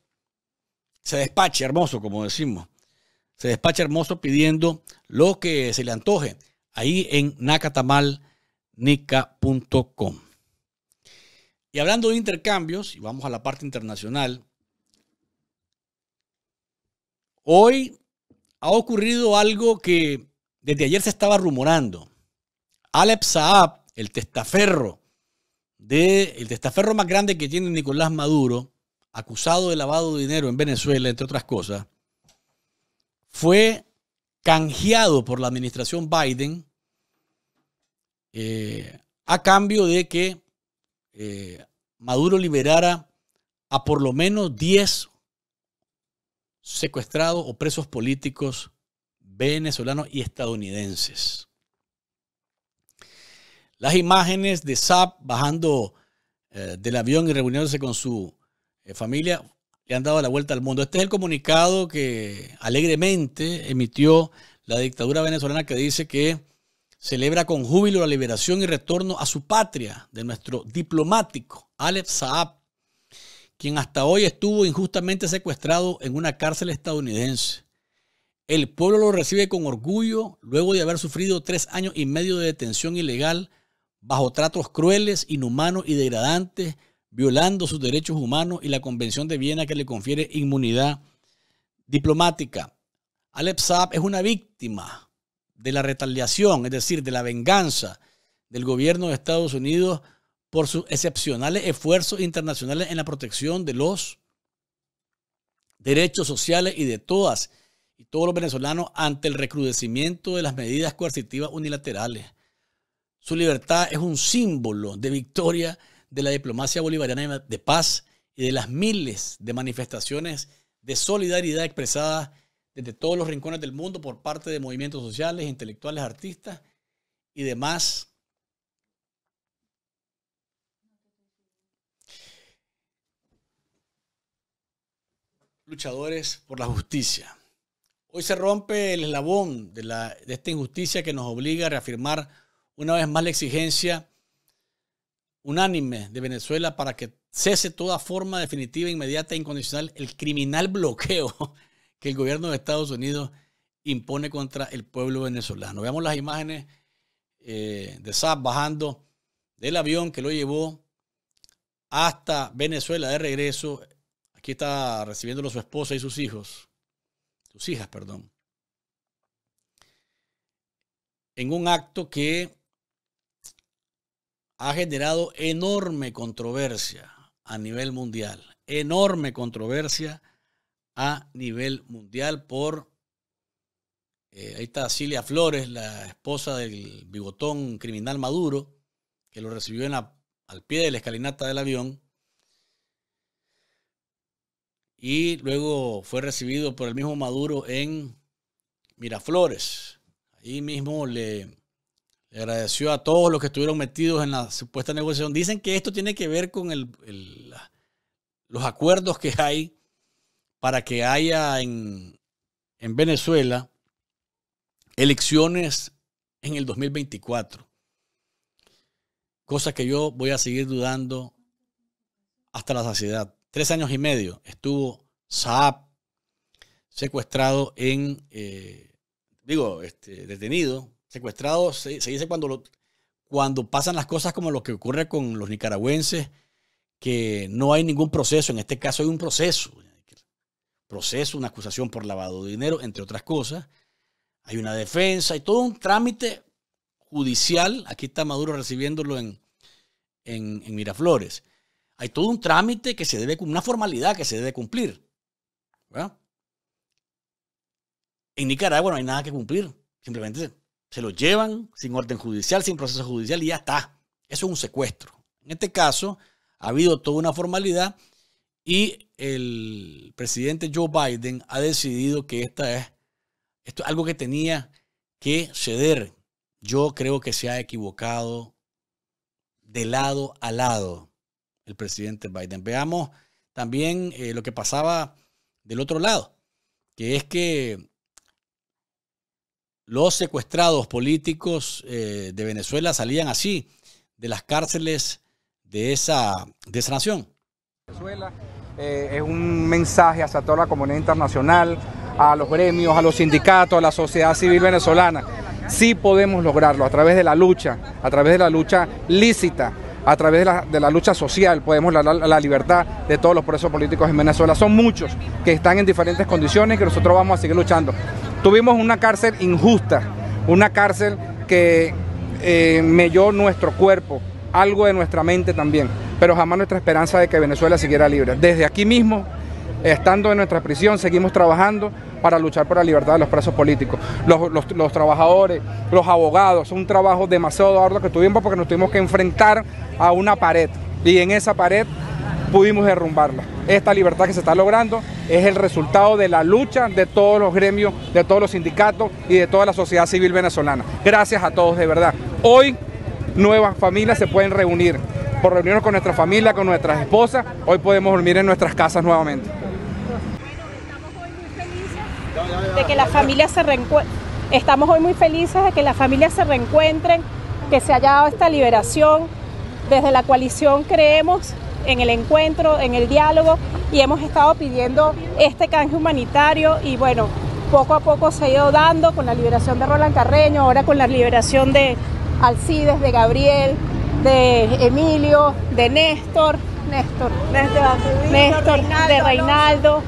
se despache hermoso, como decimos. Se despache hermoso pidiendo lo que se le antoje ahí en nacatamalnica.com. Y hablando de intercambios, y vamos a la parte internacional, hoy ha ocurrido algo que desde ayer se estaba rumorando. Alep Saab, el testaferro, de, el testaferro más grande que tiene Nicolás Maduro, acusado de lavado de dinero en Venezuela, entre otras cosas, fue canjeado por la administración Biden eh, a cambio de que eh, Maduro liberara a por lo menos 10 secuestrados o presos políticos venezolanos y estadounidenses. Las imágenes de Saab bajando eh, del avión y reuniéndose con su eh, familia, le han dado la vuelta al mundo. Este es el comunicado que alegremente emitió la dictadura venezolana que dice que celebra con júbilo la liberación y retorno a su patria de nuestro diplomático, Aleph Saab, quien hasta hoy estuvo injustamente secuestrado en una cárcel estadounidense. El pueblo lo recibe con orgullo luego de haber sufrido tres años y medio de detención ilegal bajo tratos crueles, inhumanos y degradantes violando sus derechos humanos y la Convención de Viena que le confiere inmunidad diplomática. Alep Saab es una víctima de la retaliación, es decir, de la venganza del gobierno de Estados Unidos por sus excepcionales esfuerzos internacionales en la protección de los derechos sociales y de todas y todos los venezolanos ante el recrudecimiento de las medidas coercitivas unilaterales. Su libertad es un símbolo de victoria de la diplomacia bolivariana de paz y de las miles de manifestaciones de solidaridad expresadas desde todos los rincones del mundo por parte de movimientos sociales, intelectuales, artistas y demás. luchadores por la justicia. Hoy se rompe el eslabón de, de esta injusticia que nos obliga a reafirmar una vez más la exigencia unánime de Venezuela para que cese toda forma definitiva, inmediata e incondicional el criminal bloqueo que el gobierno de Estados Unidos impone contra el pueblo venezolano. Veamos las imágenes eh, de Saab bajando del avión que lo llevó hasta Venezuela de regreso. Aquí está recibiéndolo su esposa y sus hijos, sus hijas, perdón. En un acto que ha generado enorme controversia a nivel mundial, enorme controversia a nivel mundial por, eh, ahí está Cilia Flores, la esposa del bigotón criminal Maduro, que lo recibió en al pie de la escalinata del avión, y luego fue recibido por el mismo Maduro en Miraflores. Ahí mismo le agradeció a todos los que estuvieron metidos en la supuesta negociación. Dicen que esto tiene que ver con el, los acuerdos que hay para que haya en, en Venezuela elecciones en el 2024. Cosa que yo voy a seguir dudando hasta la saciedad. Tres años y medio estuvo Saab secuestrado en, eh, digo, este, detenido Secuestrado se, dice cuando, cuando pasan las cosas como lo que ocurre con los nicaragüenses, que no hay ningún proceso. En este caso hay un proceso. Proceso, una acusación por lavado de dinero, entre otras cosas. Hay una defensa, hay todo un trámite judicial. Aquí está Maduro recibiéndolo en, Miraflores. Hay todo un trámite que se debe, una formalidad que se debe cumplir. En Nicaragua no hay nada que cumplir. Simplemente se lo llevan sin orden judicial, sin proceso judicial y ya está. Eso es un secuestro. En este caso, ha habido toda una formalidad y el presidente Joe Biden ha decidido que esta es, esto es algo que tenía que ceder. Yo creo que se ha equivocado de lado a lado el presidente Biden. Veamos también eh, lo que pasaba del otro lado, que es que los secuestrados políticos eh, de Venezuela salían así de las cárceles de esa, nación. Venezuela eh, es un mensaje hacia toda la comunidad internacional, a los gremios, a los sindicatos, a la sociedad civil venezolana. Sí podemos lograrlo a través de la lucha, a través de la lucha lícita, a través de la, lucha social, podemos lograr la, la, libertad de todos los presos políticos en Venezuela. Son muchos que están en diferentes condiciones y que nosotros vamos a seguir luchando. Tuvimos una cárcel injusta, una cárcel que eh, melló nuestro cuerpo, algo de nuestra mente también, pero jamás nuestra esperanza de que Venezuela siguiera libre. Desde aquí mismo, estando en nuestra prisión, seguimos trabajando para luchar por la libertad de los presos políticos, los, trabajadores, los abogados. un trabajo demasiado arduo que tuvimos porque nos tuvimos que enfrentar a una pared y en esa pared pudimos derrumbarla. Esta libertad que se está logrando es el resultado de la lucha de todos los gremios, de todos los sindicatos y de toda la sociedad civil venezolana. Gracias a todos, de verdad. Hoy nuevas familias se pueden reunir. Por reunirnos con nuestra familia, con nuestras esposas, hoy podemos dormir en nuestras casas nuevamente. De que las familias se reencuentren. Estamos hoy muy felices de que las familias se reencuentren, que se haya dado esta liberación. Desde la coalición creemos en el encuentro, en el diálogo y hemos estado pidiendo este canje humanitario y bueno, poco a poco se ha ido dando con la liberación de Roland Carreño, ahora con la liberación de Alcides, de Gabriel, de Emilio, de Néstor, Néstor, Néstor, de Reinaldo.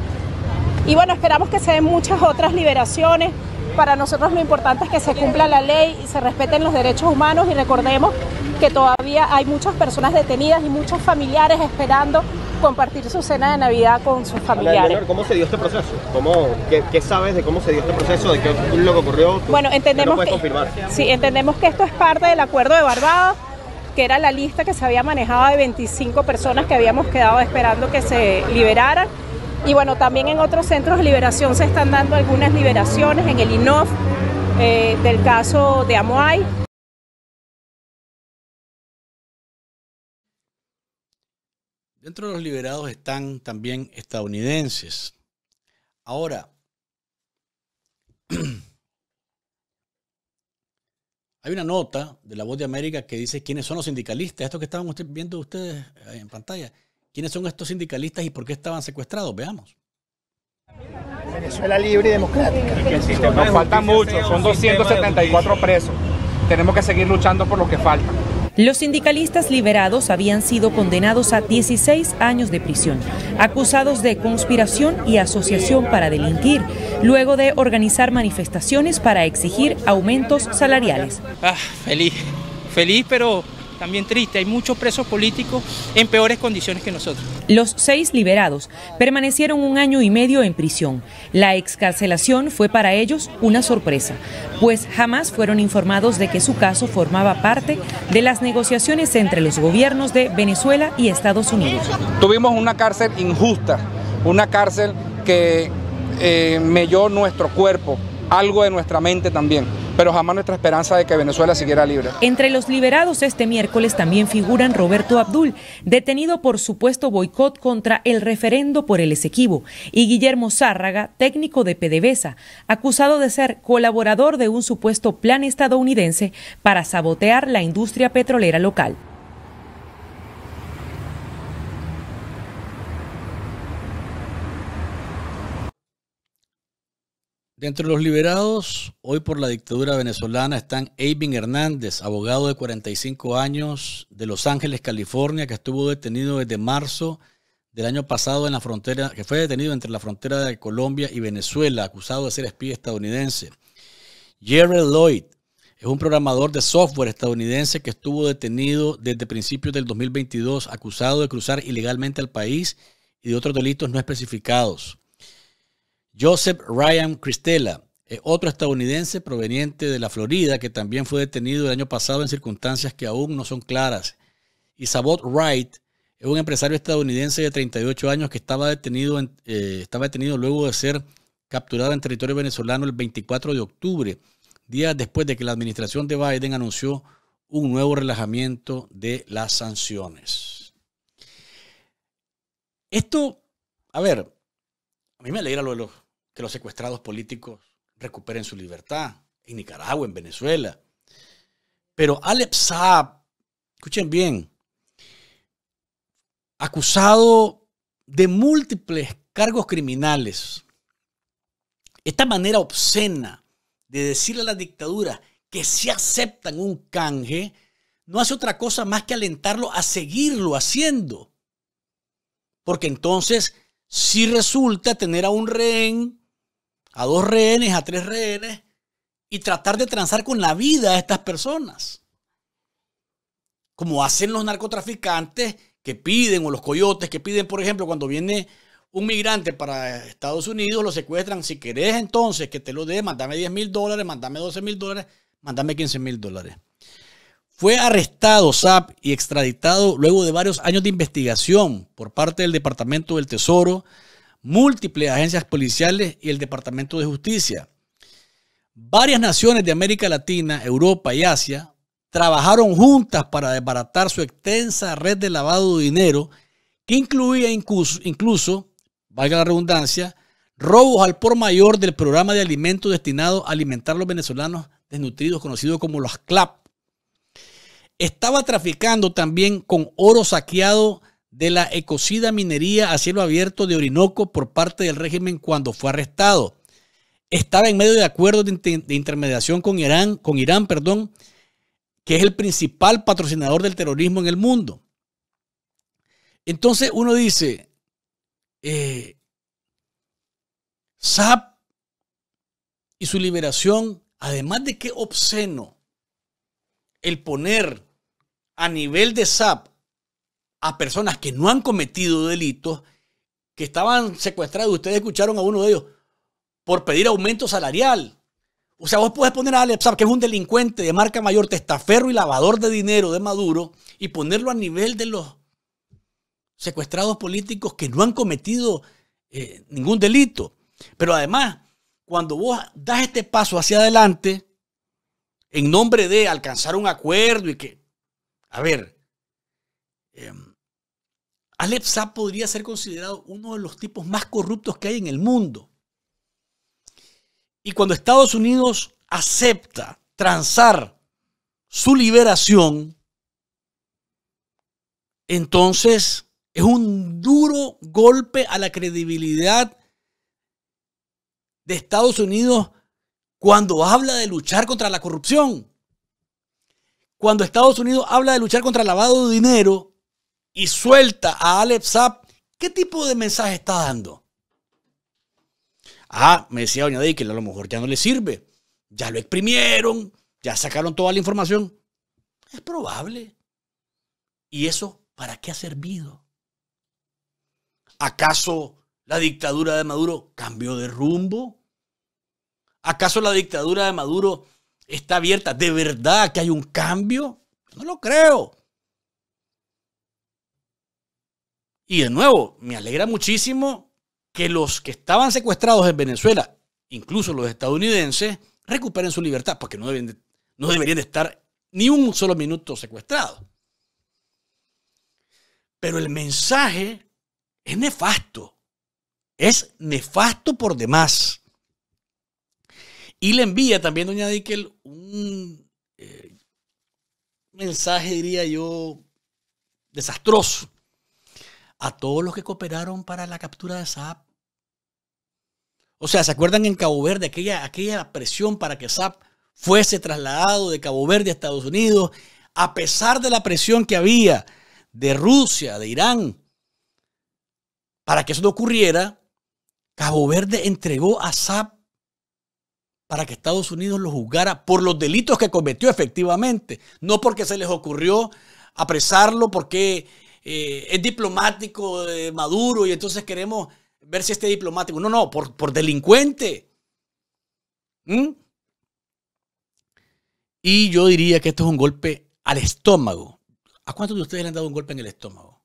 Y bueno, esperamos que se den muchas otras liberaciones. Para nosotros lo importante es que se cumpla la ley y se respeten los derechos humanos y recordemos que todavía hay muchas personas detenidas y muchos familiares esperando compartir su cena de Navidad con sus familiares. ¿Cómo se dio este proceso? ¿Cómo, qué, sabes de cómo se dio este proceso? ¿De qué es lo que ocurrió? Bueno, entendemos que, entendemos que esto es parte del acuerdo de Barbados, que era la lista que se había manejado de 25 personas que habíamos quedado esperando que se liberaran. Y bueno, también en otros centros de liberación se están dando algunas liberaciones, en el INOF, eh, del caso de Amoay. Dentro de los liberados están también estadounidenses. Ahora, hay una nota de La Voz de América que dice quiénes son los sindicalistas, Esto que estaban viendo ustedes eh, en pantalla. ¿Quiénes son estos sindicalistas y por qué estaban secuestrados? Veamos. Venezuela libre y democrática. Nos falta mucho, son 274 presos. Tenemos que seguir luchando por lo que falta. Los sindicalistas liberados habían sido condenados a 16 años de prisión, acusados de conspiración y asociación para delinquir, luego de organizar manifestaciones para exigir aumentos salariales. Ah, feliz, feliz, pero también triste. Hay muchos presos políticos en peores condiciones que nosotros. Los seis liberados permanecieron un año y medio en prisión. La excarcelación fue para ellos una sorpresa, pues jamás fueron informados de que su caso formaba parte de las negociaciones entre los gobiernos de Venezuela y Estados Unidos. Tuvimos una cárcel injusta, una cárcel que eh, melló nuestro cuerpo algo de nuestra mente también, pero jamás nuestra esperanza de que Venezuela siguiera libre. Entre los liberados este miércoles también figuran Roberto Abdul, detenido por supuesto boicot contra el referendo por el Esequibo, y Guillermo Zárraga, técnico de PDVSA, acusado de ser colaborador de un supuesto plan estadounidense para sabotear la industria petrolera local. Dentro de los liberados hoy por la dictadura venezolana están Eivin Hernández, abogado de 45 años de Los Ángeles, California, que estuvo detenido desde marzo del año pasado en la frontera, que fue detenido entre la frontera de Colombia y Venezuela, acusado de ser espía estadounidense. Jerry Lloyd es un programador de software estadounidense que estuvo detenido desde principios del 2022, acusado de cruzar ilegalmente al país y de otros delitos no especificados. Joseph Ryan Cristela, eh, otro estadounidense proveniente de la Florida que también fue detenido el año pasado en circunstancias que aún no son claras. Y Sabot Wright un empresario estadounidense de 38 años que estaba detenido, eh, estaba detenido luego de ser capturado en territorio venezolano el 24 de octubre, días después de que la administración de Biden anunció un nuevo relajamiento de las sanciones. Esto, a ver, a mí me alegra lo de los que los secuestrados políticos recuperen su libertad, en Nicaragua, en Venezuela. Pero Alep Saab, escuchen bien, acusado de múltiples cargos criminales, esta manera obscena de decirle a la dictadura que si aceptan un canje, no hace otra cosa más que alentarlo a seguirlo haciendo. Porque entonces si resulta tener a un rehén a dos rehenes, a tres rehenes, y tratar de transar con la vida a estas personas. Como hacen los narcotraficantes que piden, o los coyotes que piden, por ejemplo, cuando viene un migrante para Estados Unidos, lo secuestran. Si querés entonces que te lo dé, mandame 10 mil dólares, mandame 12 mil dólares, mandame 15 mil dólares. Fue arrestado SAP y extraditado luego de varios años de investigación por parte del Departamento del Tesoro múltiples agencias policiales y el Departamento de Justicia. Varias naciones de América Latina, Europa y Asia trabajaron juntas para desbaratar su extensa red de lavado de dinero que incluía incluso, valga la redundancia, robos al por mayor del programa de alimentos destinado a alimentar a los venezolanos desnutridos, conocidos como los CLAP. Estaba traficando también con oro saqueado de la ecocida minería a cielo abierto de Orinoco por parte del régimen cuando fue arrestado. Estaba en medio de acuerdos de, intermediación con Irán, con Irán, perdón, que es el principal patrocinador del terrorismo en el mundo. Entonces uno dice, eh, SAP y su liberación, además de que obsceno el poner a nivel de SAP a personas que no han cometido delitos, que estaban secuestrados. Ustedes escucharon a uno de ellos por pedir aumento salarial. O sea, vos puedes poner a Alex que es un delincuente de marca mayor, testaferro y lavador de dinero de Maduro, y ponerlo a nivel de los secuestrados políticos que no han cometido eh, ningún delito. Pero además, cuando vos das este paso hacia adelante, en nombre de alcanzar un acuerdo y que, a ver, eh, Alep Saab podría ser considerado uno de los tipos más corruptos que hay en el mundo. Y cuando Estados Unidos acepta transar su liberación, entonces es un duro golpe a la credibilidad de Estados Unidos cuando habla de luchar contra la corrupción. Cuando Estados Unidos habla de luchar contra el lavado de dinero, y suelta a Alep Zap, ¿qué tipo de mensaje está dando? Ah, me decía Doña Day que a lo mejor ya no le sirve. Ya lo exprimieron, ya sacaron toda la información. Es probable. ¿Y eso para qué ha servido? ¿Acaso la dictadura de Maduro cambió de rumbo? ¿Acaso la dictadura de Maduro está abierta? ¿De verdad que hay un cambio? no lo creo. Y de nuevo, me alegra muchísimo que los que estaban secuestrados en Venezuela, incluso los estadounidenses, recuperen su libertad, porque no, deben no deberían de estar ni un solo minuto secuestrados. Pero el mensaje es nefasto. Es nefasto por demás. Y le envía también, doña Dickel, un eh, mensaje, diría yo, desastroso a todos los que cooperaron para la captura de sap O sea, ¿se acuerdan en Cabo Verde aquella, aquella presión para que sap fuese trasladado de Cabo Verde a Estados Unidos? A pesar de la presión que había de Rusia, de Irán, para que eso no ocurriera, Cabo Verde entregó a sap para que Estados Unidos lo juzgara por los delitos que cometió efectivamente, no porque se les ocurrió apresarlo porque eh, es diplomático, eh, maduro, y entonces queremos ver si este diplomático. No, no, por, por delincuente. ¿Mm? Y yo diría que esto es un golpe al estómago. ¿A cuántos de ustedes le han dado un golpe en el estómago?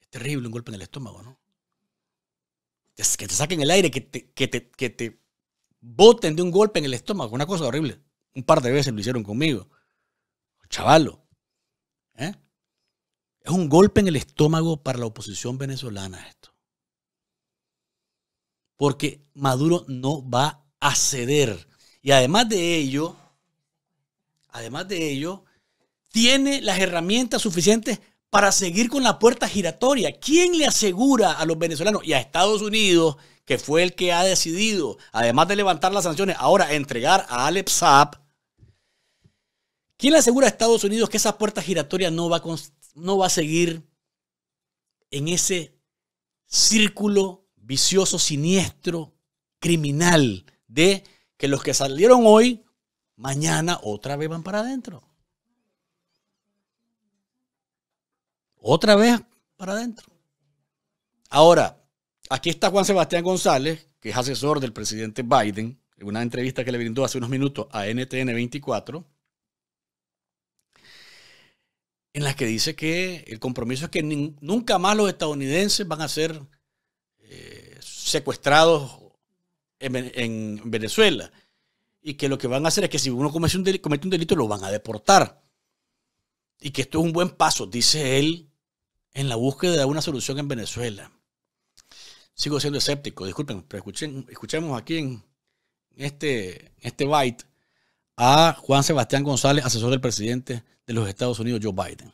Es terrible un golpe en el estómago, ¿no? Que te saquen el aire, que te, que te, que boten de un golpe en el estómago. Una cosa horrible. Un par de veces lo hicieron conmigo. Chavalo. ¿Eh? Es un golpe en el estómago para la oposición venezolana esto. Porque Maduro no va a ceder. Y además de ello, además de ello, tiene las herramientas suficientes para seguir con la puerta giratoria. ¿Quién le asegura a los venezolanos y a Estados Unidos, que fue el que ha decidido, además de levantar las sanciones, ahora entregar a Alep Saab? ¿Quién le asegura a Estados Unidos que esa puerta giratoria no va a no va a seguir en ese círculo vicioso, siniestro, criminal de que los que salieron hoy, mañana otra vez van para adentro. Otra vez para adentro. Ahora, aquí está Juan Sebastián González, que es asesor del presidente Biden, en una entrevista que le brindó hace unos minutos a NTN 24 en las que dice que el compromiso es que nunca más los estadounidenses van a ser eh, secuestrados en, Venezuela y que lo que van a hacer es que si uno comete un, delito, lo van a deportar y que esto es un buen paso, dice él, en la búsqueda de una solución en Venezuela. Sigo siendo escéptico, disculpen, pero escuchemos aquí en este, este byte a Juan Sebastián González, asesor del presidente de los Estados Unidos, Joe Biden?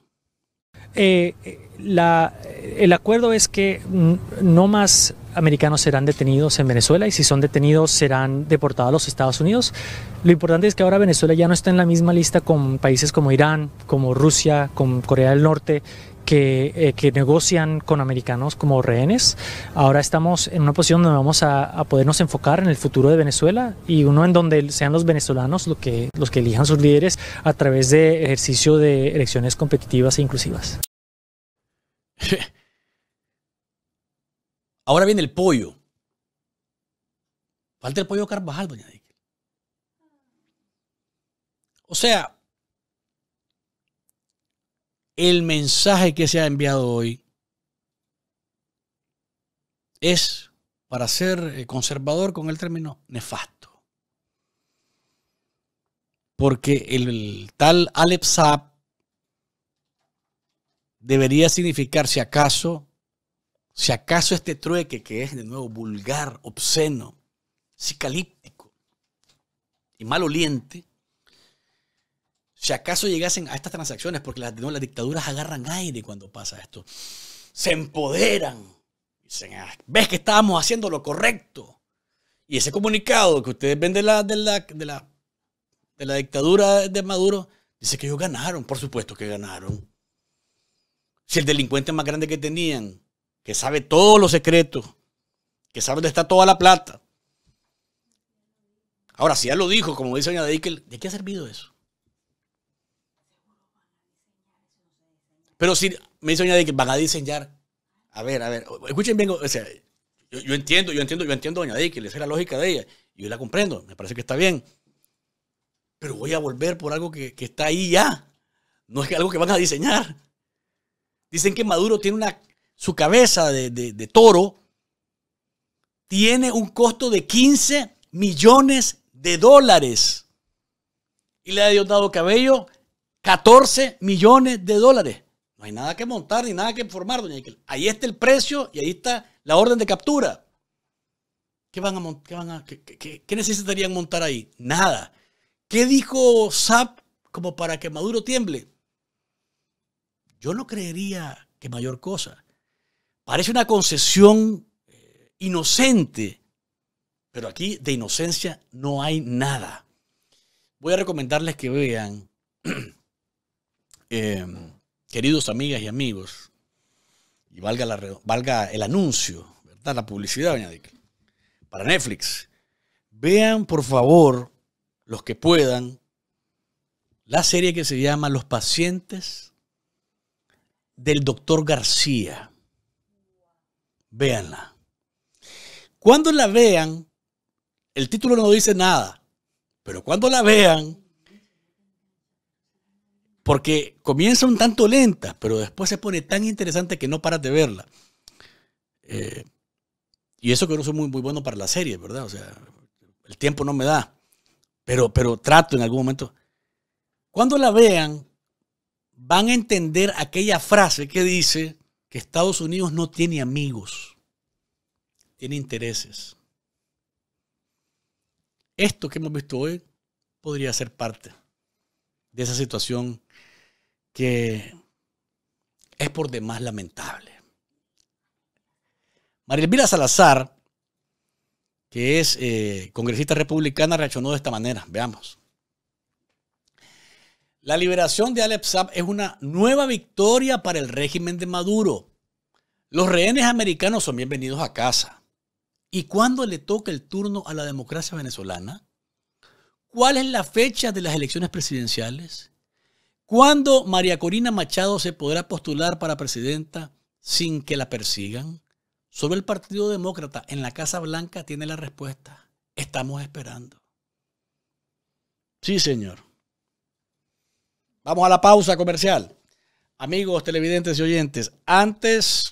Eh, el acuerdo es que no más americanos serán detenidos en Venezuela y si son detenidos serán deportados a los Estados Unidos. Lo importante es que ahora Venezuela ya no está en la misma lista con países como Irán, como Rusia, con Corea del Norte eh, que, negocian con americanos como rehenes. Ahora estamos en una posición donde vamos a, podernos enfocar en el futuro de Venezuela y uno en donde sean los venezolanos los que, los que elijan sus líderes a través de ejercicio de elecciones competitivas e inclusivas. Ahora viene el pollo. Falta el pollo Carvajal, doña Díaz. O sea, el mensaje que se ha enviado hoy es, para ser eh, conservador con el término, nefasto. Porque el, tal tal Alepsap debería significar, si acaso, si acaso este trueque, que es de nuevo vulgar, obsceno, psicalíptico y maloliente, si acaso llegasen a estas transacciones, porque las, dictaduras agarran aire cuando pasa esto, se empoderan. Dicen, ah, ves que estábamos haciendo lo correcto. Y ese comunicado que ustedes ven de la, de la, de la, dictadura de Maduro, dice que ellos ganaron. Por supuesto que ganaron. Si el delincuente más grande que tenían, que sabe todos los secretos, que sabe dónde está toda la plata. Ahora, si ya lo dijo, como dice Doña Dickel, ¿de qué ha servido eso? Pero si me dice doña de que van a diseñar. A ver, a ver, escuchen bien, o sea, yo, entiendo, yo entiendo, yo entiendo doña que esa es la lógica de ella, yo la comprendo, me parece que está bien. Pero voy a volver por algo que, está ahí ya. No es que algo que van a diseñar. Dicen que Maduro tiene una, su cabeza de, toro tiene un costo de 15 millones de dólares. Y le ha dado Cabello 14 millones de dólares. No hay nada que montar ni nada que informar, doña Ahí está el precio y ahí está la orden de captura. ¿Qué, van a, necesitarían montar ahí? Nada. ¿Qué dijo SAP como para que Maduro tiemble? Yo no creería que mayor cosa. Parece una concesión eh, inocente, pero aquí de inocencia no hay nada. Voy a recomendarles que vean eh, queridos amigas y amigos, y valga, el anuncio, ¿verdad? La publicidad, doña para Netflix. Vean, por favor, los que puedan, la serie que se llama Los pacientes del doctor García. Véanla. Cuando la vean, el título no dice nada, pero cuando la vean, porque comienza un tanto lenta, pero después se pone tan interesante que no paras de verla. Eh, y eso que no soy muy, bueno para la serie, ¿verdad? O sea, el tiempo no me da, pero, pero trato en algún momento. Cuando la vean, van a entender aquella frase que dice que Estados Unidos no tiene amigos, tiene intereses. Esto que hemos visto hoy podría ser parte de esa situación que es por demás lamentable. María Elvira Salazar, que es eh, congresista republicana, reaccionó de esta manera. Veamos. La liberación de Alep Saab es una nueva victoria para el régimen de Maduro. Los rehenes americanos son bienvenidos a casa. ¿Y cuándo le toca el turno a la democracia venezolana? ¿Cuál es la fecha de las elecciones presidenciales? ¿Cuándo María Corina Machado se podrá postular para presidenta sin que la persigan? Sobre el Partido Demócrata en la Casa Blanca tiene la respuesta. Estamos esperando. Sí, señor. Vamos a la pausa comercial. Amigos, televidentes y oyentes, antes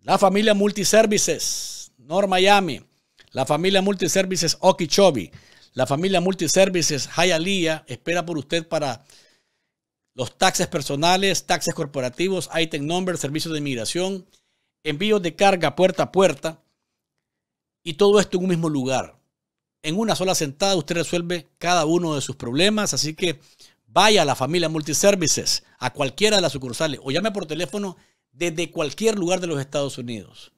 la familia Multiservices, North Miami, la familia Multiservices Okeechobee, la familia Multiservices Hialeah espera por usted para los taxes personales, taxes corporativos, item number, servicios de inmigración, envíos de carga puerta a puerta y todo esto en un mismo lugar. En una sola sentada usted resuelve cada uno de sus problemas, así que vaya a la familia Multiservices, a cualquiera de las sucursales o llame por teléfono desde cualquier lugar de los Estados Unidos.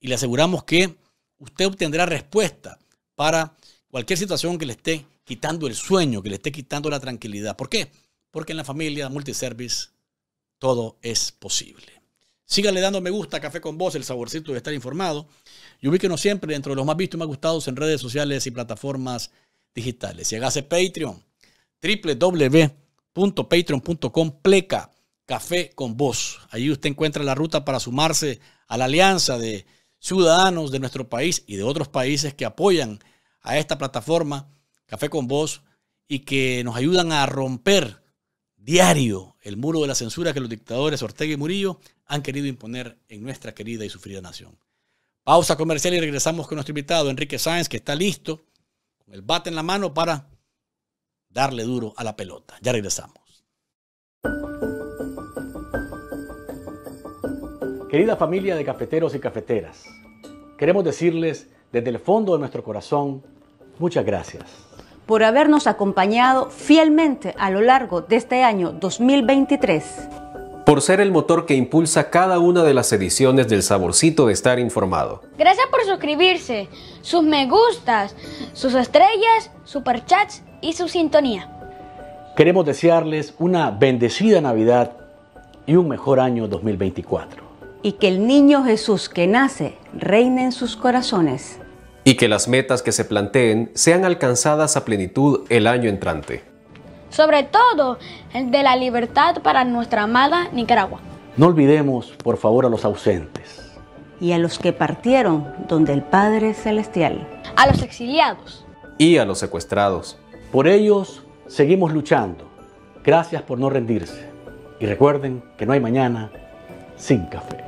Y le aseguramos que usted obtendrá respuesta para cualquier situación que le esté quitando el sueño, que le esté quitando la tranquilidad. ¿Por qué? porque en la familia multiservice todo es posible. Síganle dando me gusta a Café con Vos, el saborcito de estar informado. Y ubíquenos siempre dentro de los más vistos y más gustados en redes sociales y plataformas digitales. Y hágase Patreon, www.patreon.com pleca Café con Vos. Allí usted encuentra la ruta para sumarse a la alianza de ciudadanos de nuestro país y de otros países que apoyan a esta plataforma Café con Vos y que nos ayudan a romper diario el muro de la censura que los dictadores Ortega y Murillo han querido imponer en nuestra querida y sufrida nación. Pausa comercial y regresamos con nuestro invitado Enrique Sáenz, que está listo con el bate en la mano para darle duro a la pelota. Ya regresamos. Querida familia de cafeteros y cafeteras, queremos decirles desde el fondo de nuestro corazón muchas gracias por habernos acompañado fielmente a lo largo de este año 2023. Por ser el motor que impulsa cada una de las ediciones del saborcito de estar informado. Gracias por suscribirse, sus me gustas, sus estrellas, superchats y su sintonía. Queremos desearles una bendecida Navidad y un mejor año 2024. Y que el niño Jesús que nace reine en sus corazones y que las metas que se planteen sean alcanzadas a plenitud el año entrante. Sobre todo el de la libertad para nuestra amada Nicaragua. No olvidemos, por favor, a los ausentes. Y a los que partieron donde el Padre Celestial. A los exiliados. Y a los secuestrados. Por ellos seguimos luchando. Gracias por no rendirse. Y recuerden que no hay mañana sin café.